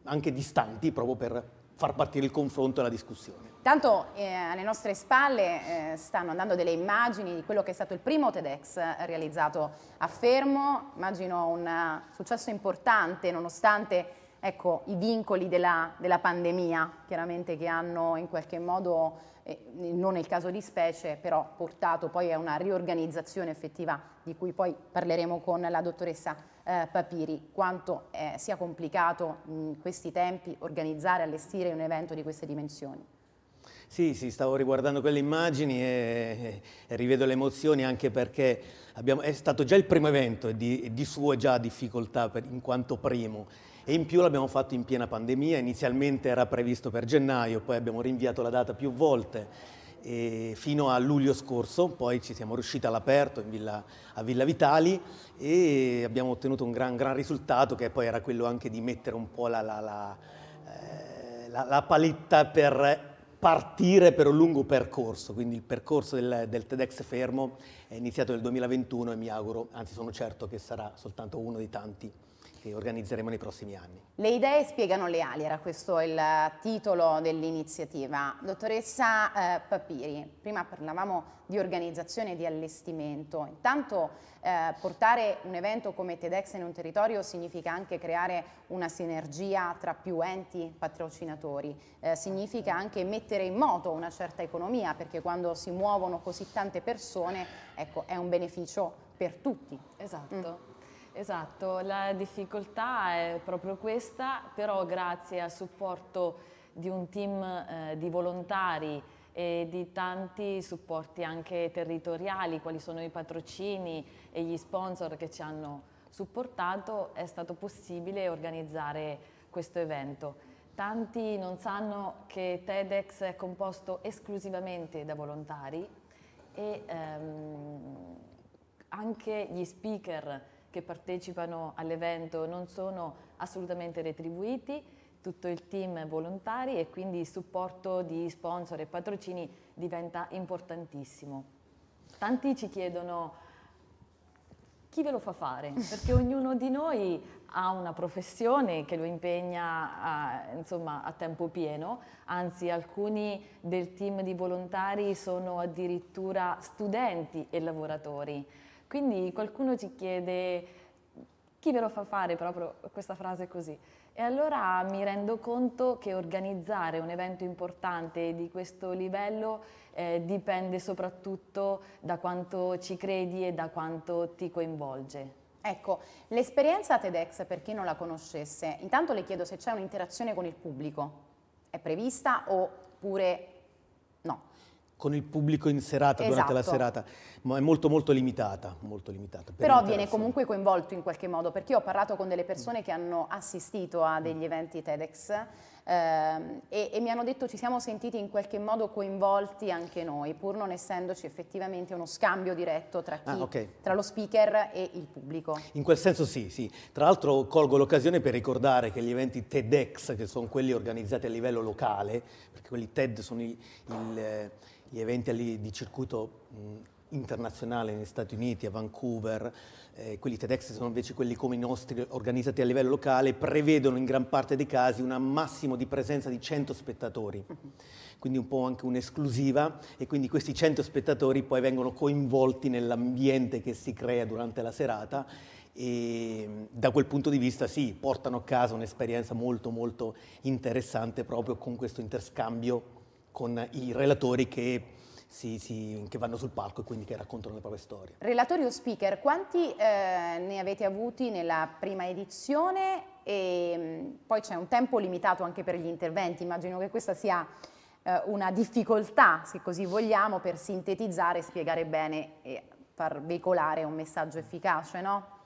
anche distanti proprio per far partire il confronto e la discussione. Tanto eh, alle nostre spalle eh, stanno andando delle immagini di quello che è stato il primo TEDx realizzato a Fermo, immagino un eh, successo importante nonostante ecco, i vincoli della, della, pandemia, chiaramente che hanno in qualche modo, eh, non nel caso di specie, però portato poi a una riorganizzazione effettiva di cui poi parleremo con la dottoressa eh, papiri, quanto eh, sia complicato in questi tempi organizzare, e allestire un evento di queste dimensioni. Sì, sì, stavo riguardando quelle immagini e, e rivedo le emozioni anche perché abbiamo, è stato già il primo evento e di, di suo già difficoltà per, in quanto primo e in più l'abbiamo fatto in piena pandemia, inizialmente era previsto per gennaio, poi abbiamo rinviato la data più volte fino a luglio scorso, poi ci siamo riusciti all'aperto a Villa Vitali e abbiamo ottenuto un gran, gran risultato che poi era quello anche di mettere un po' la, la, la, eh, la paletta per partire per un lungo percorso, quindi il percorso del, del, TEDx Fermo è iniziato nel 2021 e mi auguro, anzi sono certo che sarà soltanto uno dei tanti che organizzeremo nei prossimi anni. Le idee spiegano le ali, era questo il titolo dell'iniziativa. Dottoressa eh, Papiri, prima parlavamo di organizzazione e di allestimento. Intanto eh, portare un evento come TEDx in un territorio significa anche creare una sinergia tra più enti patrocinatori, eh, significa anche mettere in moto una certa economia, perché quando si muovono così tante persone, ecco, è un beneficio per tutti. Esatto. Mm. Esatto, la difficoltà è proprio questa, però grazie al supporto di un team eh, di volontari e di tanti supporti anche territoriali, quali sono i patrocini e gli sponsor che ci hanno supportato, è stato possibile organizzare questo evento. Tanti non sanno che TEDx è composto esclusivamente da volontari e ehm, anche gli speaker che partecipano all'evento non sono assolutamente retribuiti, tutto il team è volontari e quindi il supporto di sponsor e patrocini diventa importantissimo. Tanti ci chiedono chi ve lo fa fare, [laughs] perché ognuno di noi ha una professione che lo impegna a, insomma, a tempo pieno, anzi alcuni del team di volontari sono addirittura studenti e lavoratori. Quindi qualcuno ci chiede chi ve lo fa fare proprio questa frase così. E allora mi rendo conto che organizzare un evento importante di questo livello eh, dipende soprattutto da quanto ci credi e da quanto ti coinvolge. Ecco, l'esperienza TEDx, per chi non la conoscesse, intanto le chiedo se c'è un'interazione con il pubblico. È prevista oppure con il pubblico in serata, esatto. durante la esatto. serata, ma è molto molto limitata. Molto limitata per Però viene comunque coinvolto in qualche modo, perché io ho parlato con delle persone che hanno assistito a degli eventi TEDx Ehm, e, e mi hanno detto ci siamo sentiti in qualche modo coinvolti anche noi, pur non essendoci effettivamente uno scambio diretto tra, ah, chi, ah, okay. tra lo speaker e il pubblico. In quel senso sì, sì. Tra l'altro colgo l'occasione per ricordare che gli eventi TEDx, che sono quelli organizzati a livello locale, perché quelli TED sono i, il, gli eventi di circuito... Mh, internazionale negli Stati Uniti, a Vancouver, eh, quelli TEDx sono invece quelli come i nostri organizzati a livello locale, prevedono in gran parte dei casi un massimo di presenza di 100 spettatori, [laughs] quindi un po' anche un'esclusiva e quindi questi 100 spettatori poi vengono coinvolti nell'ambiente che si crea durante la serata e da quel punto di vista sì, portano a casa un'esperienza molto molto interessante proprio con questo interscambio con i relatori che si, si, che vanno sul palco e quindi che raccontano le proprie storie. Relatori o speaker, quanti eh, ne avete avuti nella prima edizione? E mm, poi c'è un tempo limitato anche per gli interventi, immagino che questa sia eh, una difficoltà, se così vogliamo, per sintetizzare, spiegare bene e far veicolare un messaggio efficace, no?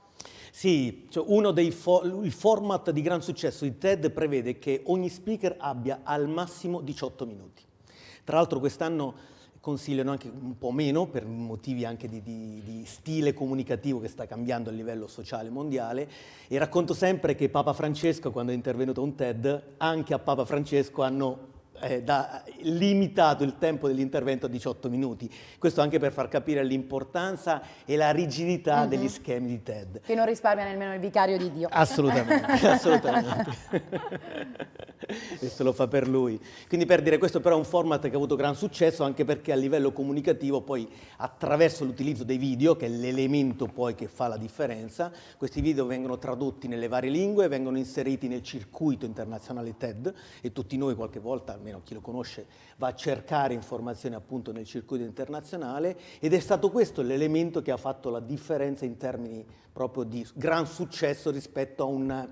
Sì, cioè fo- il format di gran successo di TED prevede che ogni speaker abbia al massimo 18 minuti. Tra l'altro quest'anno consigliano anche un po' meno per motivi anche di, di, di, stile comunicativo che sta cambiando a livello sociale mondiale e racconto sempre che Papa Francesco quando è intervenuto a un TED anche a Papa Francesco hanno eh, da, limitato il tempo dell'intervento a 18 minuti. Questo anche per far capire l'importanza e la rigidità mm-hmm. degli schemi di TED. Che non risparmia nemmeno il vicario di Dio. Assolutamente, [laughs] assolutamente. questo lo fa per lui. Quindi per dire questo però è un format che ha avuto gran successo anche perché a livello comunicativo poi attraverso l'utilizzo dei video, che è l'elemento poi che fa la differenza, questi video vengono tradotti nelle varie lingue, vengono inseriti nel circuito internazionale TED e tutti noi qualche volta, almeno almeno chi lo conosce va a cercare informazioni appunto nel circuito internazionale ed è stato questo l'elemento che ha fatto la differenza in termini proprio di gran successo rispetto a una,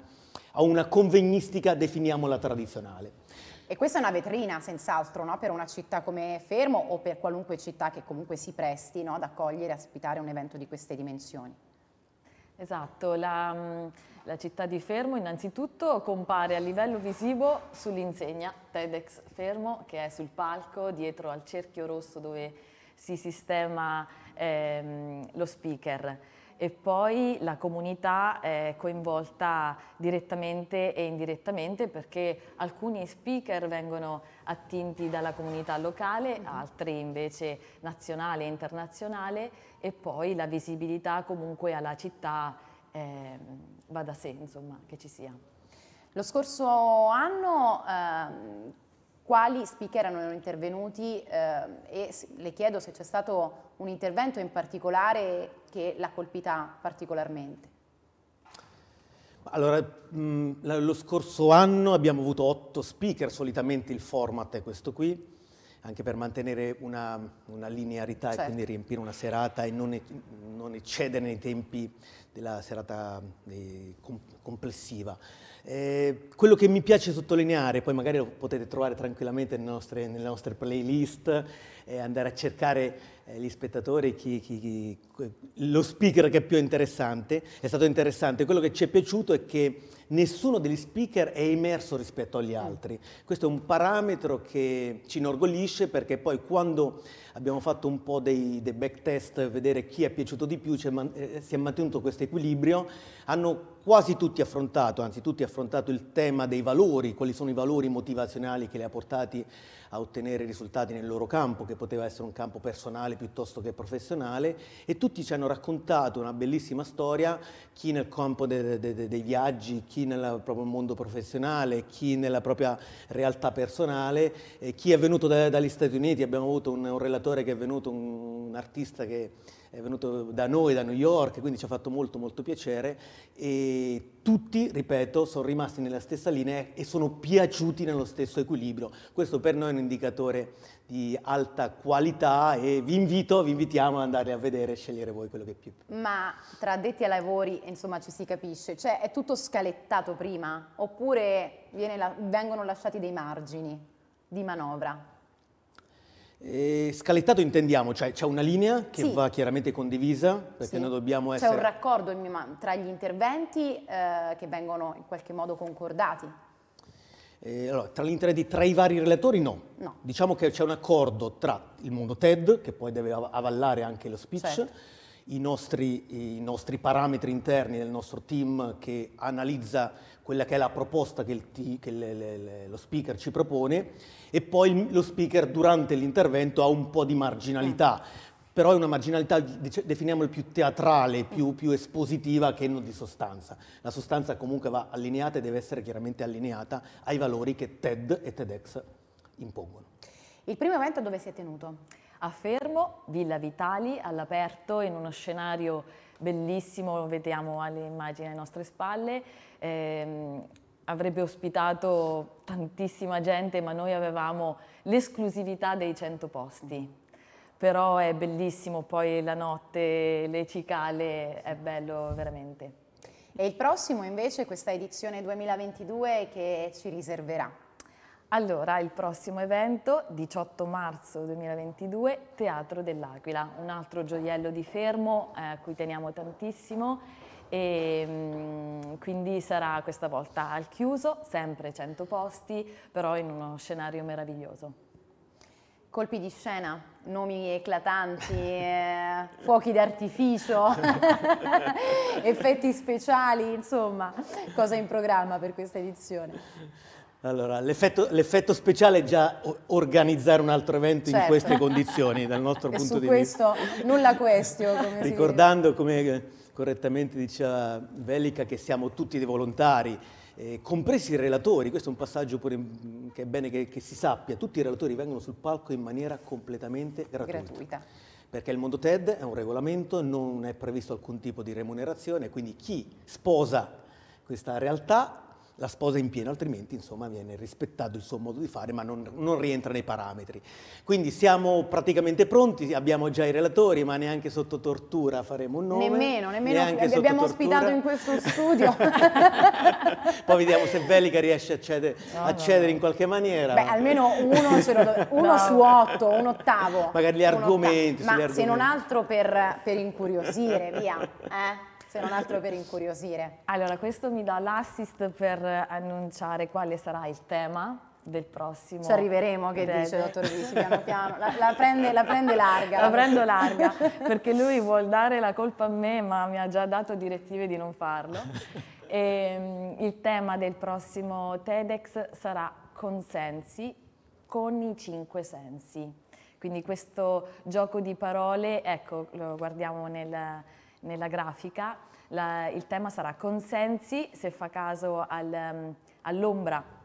a una convegnistica, definiamola tradizionale. E questa è una vetrina, senz'altro, no? per una città come Fermo o per qualunque città che comunque si presti no? ad accogliere e ospitare un evento di queste dimensioni. Esatto, la, mm, la città di Fermo innanzitutto compare a livello visivo sull'insegna TEDx Fermo che è sul palco dietro al cerchio rosso dove si sistema ehm, lo speaker e poi la comunità è coinvolta direttamente e indirettamente perché alcuni speaker vengono attinti dalla comunità locale, mm-hmm. altri invece nazionale e internazionale e poi la visibilità comunque alla città eh, va da sé, insomma, che ci sia. Lo scorso anno ehm, quali speaker erano intervenuti eh, e le chiedo se c'è stato un intervento in particolare che l'ha colpita particolarmente? Allora, mm, lo scorso anno abbiamo avuto otto speaker, solitamente il format è questo qui, anche per mantenere una, una linearità certo. e quindi certo. riempire una serata e non, non eccedere nei tempi della serata eh, complessiva. Eh, quello che mi piace sottolineare, poi magari lo potete trovare tranquillamente nelle nostre, nelle nostre playlist, eh, andare a cercare eh, gli spettatori, chi, chi, chi, lo speaker che è più interessante, è stato interessante. Quello che ci è piaciuto è che nessuno degli speaker è emerso rispetto agli mm. altri. Questo è un parametro che ci inorgoglisce perché poi quando abbiamo fatto un po' dei, dei backtest, vedere chi è piaciuto di più, è, eh, eh, si è mantenuto questo equilibrio, hanno quasi tutti affrontato, anzi tutti affrontato il tema dei valori, quali sono i valori motivazionali che li ha portati a ottenere risultati nel loro campo, che poteva essere un campo personale, piuttosto che professionale e tutti ci hanno raccontato una bellissima storia, chi nel campo de, de, de, dei viaggi, chi nel proprio mondo professionale, chi nella propria realtà personale, chi è venuto da, dagli Stati Uniti, abbiamo avuto un, un, relatore che è venuto, un, un artista che è venuto da noi, da New York, quindi ci ha fatto molto molto piacere e tutti, ripeto, sono rimasti nella stessa linea e sono piaciuti nello stesso equilibrio. Questo per noi è un indicatore di alta qualità e vi invito, vi invitiamo ad andare a vedere e scegliere voi quello che più. Ma tra addetti ai lavori, insomma, ci si capisce, cioè è tutto scalettato prima oppure la, vengono lasciati dei margini di manovra? Eh, scalettato intendiamo, cioè c'è una linea che sì. va chiaramente condivisa perché sì. noi dobbiamo essere... C'è un raccordo tra gli interventi eh, che vengono in qualche modo concordati. Eh, allora, tra gli interventi tra i vari relatori no. no. Diciamo che c'è un accordo tra il mondo TED, che poi deve avallare anche lo speech, certo i nostri, i nostri, parametri interni del nostro team che analizza quella che è la proposta che, il, che le, le, lo speaker ci propone e poi lo speaker durante l'intervento ha un po' di marginalità, certo. però è una marginalità, definiamola più teatrale, più, più espositiva che non di sostanza. La sostanza comunque va allineata e deve essere chiaramente allineata ai valori che TED e TEDx impongono. Il primo evento dove si è tenuto? a Fermo, Villa Vitali, all'aperto, in uno scenario bellissimo, vediamo le immagini alle nostre spalle. Eh, avrebbe ospitato tantissima gente, ma noi avevamo l'esclusività dei 100 posti. Però è bellissimo, poi la notte, le cicale, è bello veramente. E il prossimo invece, questa edizione 2022 che ci riserverà? Allora, il prossimo evento, 18 marzo 2022, Teatro dell'Aquila, un altro gioiello di Fermo eh, a cui teniamo tantissimo e ehm, quindi sarà questa volta al chiuso, sempre 100 posti, però in uno scenario meraviglioso. Colpi di scena, nomi eclatanti, eh, fuochi d'artificio, [laughs] [laughs] effetti speciali, insomma, cosa in programma per questa edizione? Allora, l'effetto, l'effetto, speciale è già organizzare un altro evento certo. in queste condizioni, dal nostro [laughs] punto di questo, vista. Nulla questio. Come Ricordando, come eh, correttamente diceva Velica, che siamo tutti dei volontari, eh, compresi i relatori, questo è un passaggio pure, mm, che è bene che, che, si sappia, tutti i relatori vengono sul palco in maniera completamente gratuita. gratuita. Perché il mondo TED è un regolamento, non è previsto alcun tipo di remunerazione, quindi chi sposa questa realtà la sposa in pieno, altrimenti insomma, viene rispettato il suo modo di fare ma non, non, rientra nei parametri. Quindi siamo praticamente pronti, abbiamo già i relatori ma neanche sotto tortura faremo un nome. Nemmeno, nemmeno li abbiamo ospitato in questo studio. [laughs] Poi vediamo se Velica riesce a cedere, no, a no. in qualche maniera. Beh, almeno uno, [laughs] uno no. su otto, un ottavo. Magari gli argomenti. Ma se non altro per, per incuriosire, via. Eh? se non altro per incuriosire. Allora, questo mi dà l'assist per annunciare quale sarà il tema del prossimo. Ci arriveremo, che del... dice dottor Visi, piano piano. La, la, prende, la prende larga. La prendo larga, perché lui vuol dare la colpa a me, ma mi ha già dato direttive di non farlo. E, ehm, il tema del prossimo TEDx sarà consensi con i cinque sensi. Quindi questo gioco di parole, ecco, lo guardiamo nel nella grafica. La, il tema sarà consensi, se fa caso al, mm, all'ombra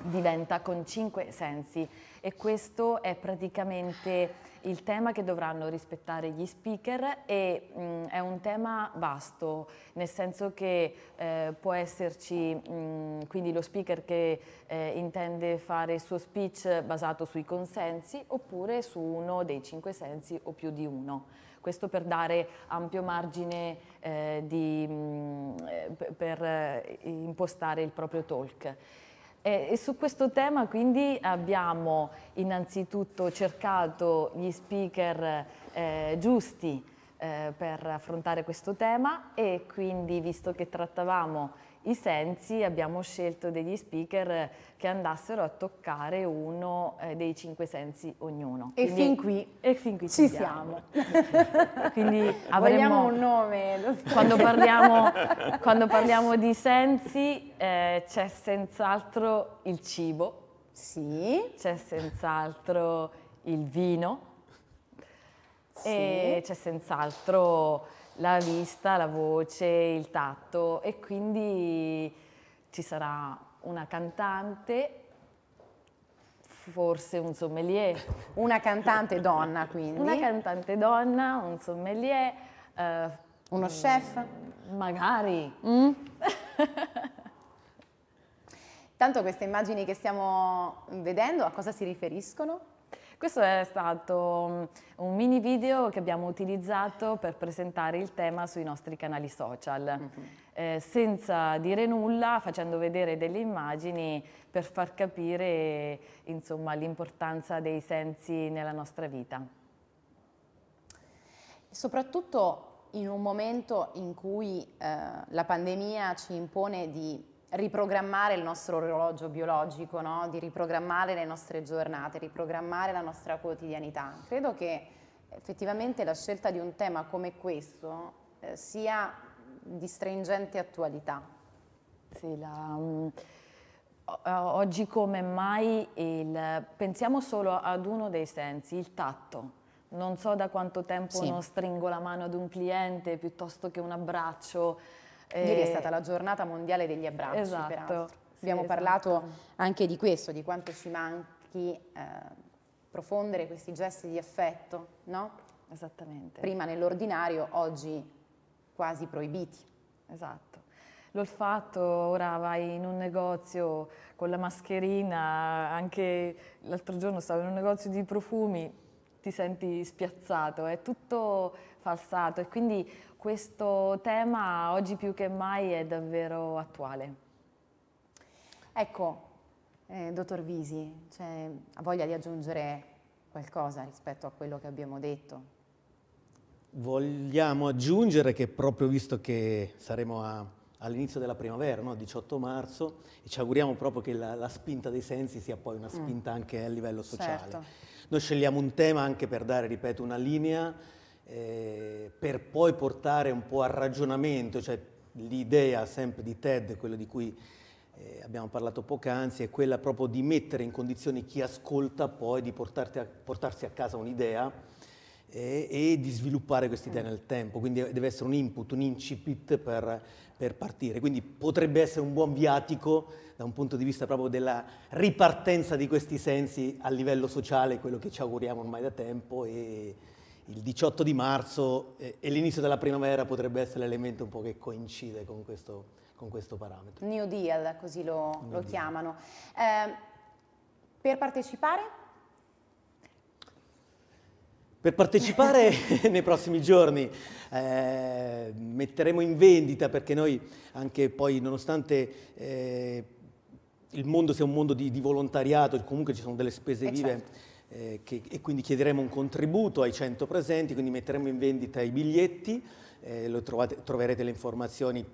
diventa con cinque sensi e questo è praticamente il tema che dovranno rispettare gli speaker e mh, mm, è un tema vasto, nel senso che eh, può esserci mh, mm, quindi lo speaker che eh, intende fare il suo speech basato sui consensi oppure su uno dei cinque sensi o più di uno. Questo per dare ampio margine eh, di, mm, eh, per eh, impostare il proprio talk. E, su questo tema quindi abbiamo innanzitutto cercato gli speaker eh, giusti eh, per affrontare questo tema e quindi visto che trattavamo i sensi abbiamo scelto degli speaker che andassero a toccare uno eh, dei cinque sensi ognuno. E, Quindi, fin, qui e fin qui ci, ci siamo. siamo. [laughs] Quindi avremo un nome. Quando parliamo, [laughs] quando parliamo, di sensi eh, c'è senz'altro il cibo, sì. c'è senz'altro il vino sì. e c'è senz'altro la vista, la voce, il tatto e quindi ci sarà una cantante, forse un sommelier. Una cantante donna quindi? Una cantante donna, un sommelier. Eh, Uno chef? Mm, magari. Mm? [laughs] Tanto queste immagini che stiamo vedendo a cosa si riferiscono? Questo è stato mm, un mini video che abbiamo utilizzato per presentare il tema sui nostri canali social. Mm-hmm. Eh, senza dire nulla, facendo vedere delle immagini per far capire insomma, l'importanza dei sensi nella nostra vita. Soprattutto in un momento in cui eh, la pandemia ci impone di riprogrammare il nostro orologio biologico, no? di riprogrammare le nostre giornate, riprogrammare la nostra quotidianità. Credo che effettivamente la scelta di un tema come questo eh, sia di stringente attualità. Sì, la, um, oggi come mai il, pensiamo solo ad uno dei sensi, il tatto. Non so da quanto tempo sì. non stringo la mano ad un cliente piuttosto che un abbraccio Ieri è eh, stata la giornata mondiale degli abbracci, esatto, peraltro. Abbiamo sì, esatto. parlato esatto. anche di questo, di quanto ci manchi eh, profondere questi gesti di affetto, no? Esattamente. Prima nell'ordinario, oggi quasi proibiti. Esatto. L'olfatto, ora vai in un negozio con la mascherina, anche l'altro giorno stavo in un negozio di profumi, ti senti spiazzato, è tutto falsato e quindi questo tema oggi più che mai è davvero attuale. Ecco, eh, dottor Visi, cioè, ha voglia di aggiungere qualcosa rispetto a quello che abbiamo detto? Vogliamo aggiungere che proprio visto che saremo a, all'inizio della primavera, no? 18 marzo, e ci auguriamo proprio che la, la, spinta dei sensi sia poi una mm. spinta mm. anche a livello sociale. Certo. Noi scegliamo un tema anche per dare, ripeto, una linea eh, per poi portare un po' al ragionamento, cioè l'idea sempre di TED, quella di cui eh, abbiamo parlato poc'anzi, è quella proprio di mettere in condizioni chi ascolta poi di a, portarsi a casa un'idea eh, e di sviluppare questa idea nel tempo, quindi deve essere un input, un incipit per, per partire, quindi potrebbe essere un buon viatico da un punto di vista proprio della ripartenza di questi sensi a livello sociale, quello che ci auguriamo ormai da tempo e, il 18 di marzo e, l'inizio della primavera potrebbe essere l'elemento un po' che coincide con questo, con questo parametro. New Deal, così lo, lo deal. chiamano. Eh, per partecipare? Per partecipare [laughs] nei prossimi giorni eh, metteremo in vendita perché noi anche poi nonostante eh, il mondo sia un mondo di, di volontariato, comunque ci sono delle spese e eh, vive. Certo eh, che, e quindi chiederemo un contributo ai 100 presenti, quindi metteremo in vendita i biglietti, eh, trovate, troverete le informazioni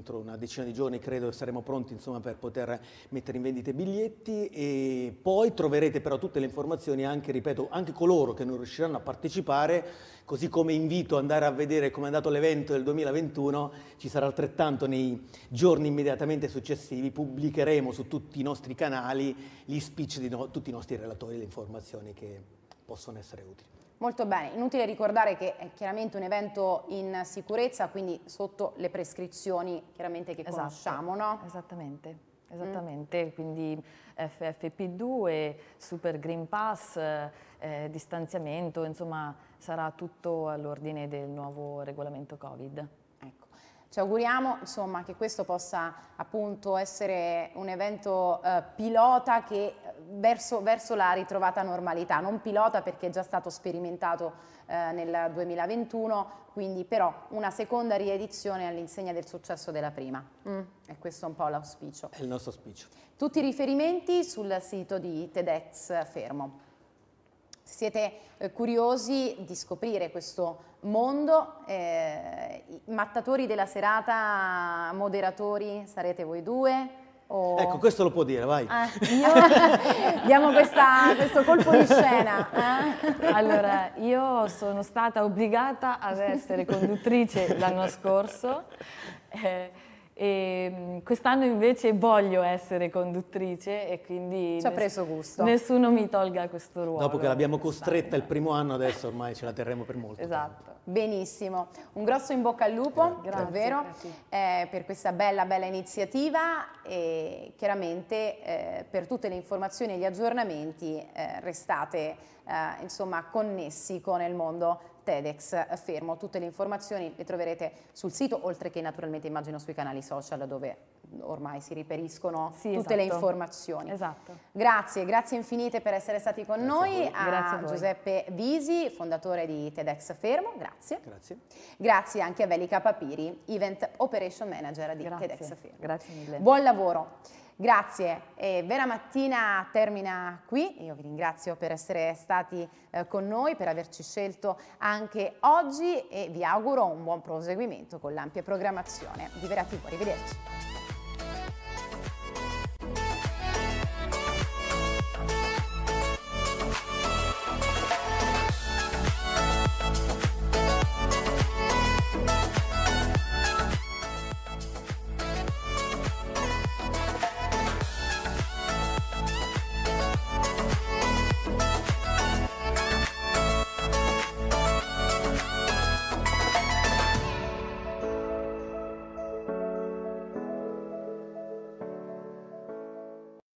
entro una decina di giorni credo saremo pronti insomma, per poter mettere in vendita i biglietti e poi troverete però tutte le informazioni anche, ripeto, anche coloro che non riusciranno a partecipare, così come invito ad andare a vedere come è andato l'evento del 2021, ci sarà altrettanto nei giorni immediatamente successivi, pubblicheremo su tutti i nostri canali gli speech di no tutti i nostri relatori, le informazioni che possono essere utili. Molto bene, inutile ricordare che è chiaramente un evento in sicurezza, quindi sotto le prescrizioni che esatto. conosciamo, no? Esattamente. Mm. Esattamente, mm. quindi FFP2, Super Green Pass, eh, distanziamento, insomma sarà tutto all'ordine del nuovo regolamento Covid. Ci auguriamo insomma, che questo possa appunto, essere un evento eh, pilota che, eh, verso, verso, la ritrovata normalità, non pilota perché è già stato sperimentato eh, nel 2021, quindi però una seconda riedizione all'insegna del successo della prima. Mm. E questo è un po' l'auspicio. È il nostro auspicio. Tutti i riferimenti sul sito di TEDx Fermo. siete eh, curiosi di scoprire questo mondo, eh, mattatori della serata, moderatori, sarete voi due? O... Ecco, questo lo può dire, vai. Eh, io... [laughs] Diamo questa, questo colpo di scena. Eh? Allora, io sono stata obbligata ad essere conduttrice l'anno scorso. Eh, e ehm, quest'anno invece voglio essere conduttrice e quindi ci ha preso gusto. Nessuno mi tolga questo ruolo. Dopo che l'abbiamo costretta il primo anno, adesso ormai ce la terremo per molto. Esatto. Tempo. Benissimo. Un grosso in bocca al lupo, grazie, davvero, grazie. Eh, per questa bella, bella iniziativa e chiaramente eh, per tutte le informazioni e gli aggiornamenti eh, restate eh, insomma connessi con il mondo TEDx Fermo. Tutte le informazioni le troverete sul sito, oltre che naturalmente immagino sui canali social dove ormai si riperiscono sì, tutte esatto. le informazioni. Esatto. Grazie, grazie infinite per essere stati con grazie noi. A, grazie a Giuseppe Visi, fondatore di TEDx Fermo, grazie. Grazie. Grazie anche a Velika Papiri, Event Operation Manager di grazie. TEDx Fermo. Grazie mille. Buon lavoro. Grazie, e Vera Mattina termina qui, io vi ringrazio per essere stati eh, con noi, per averci scelto anche oggi e vi auguro un buon proseguimento con l'ampia programmazione di Vera TV, arrivederci.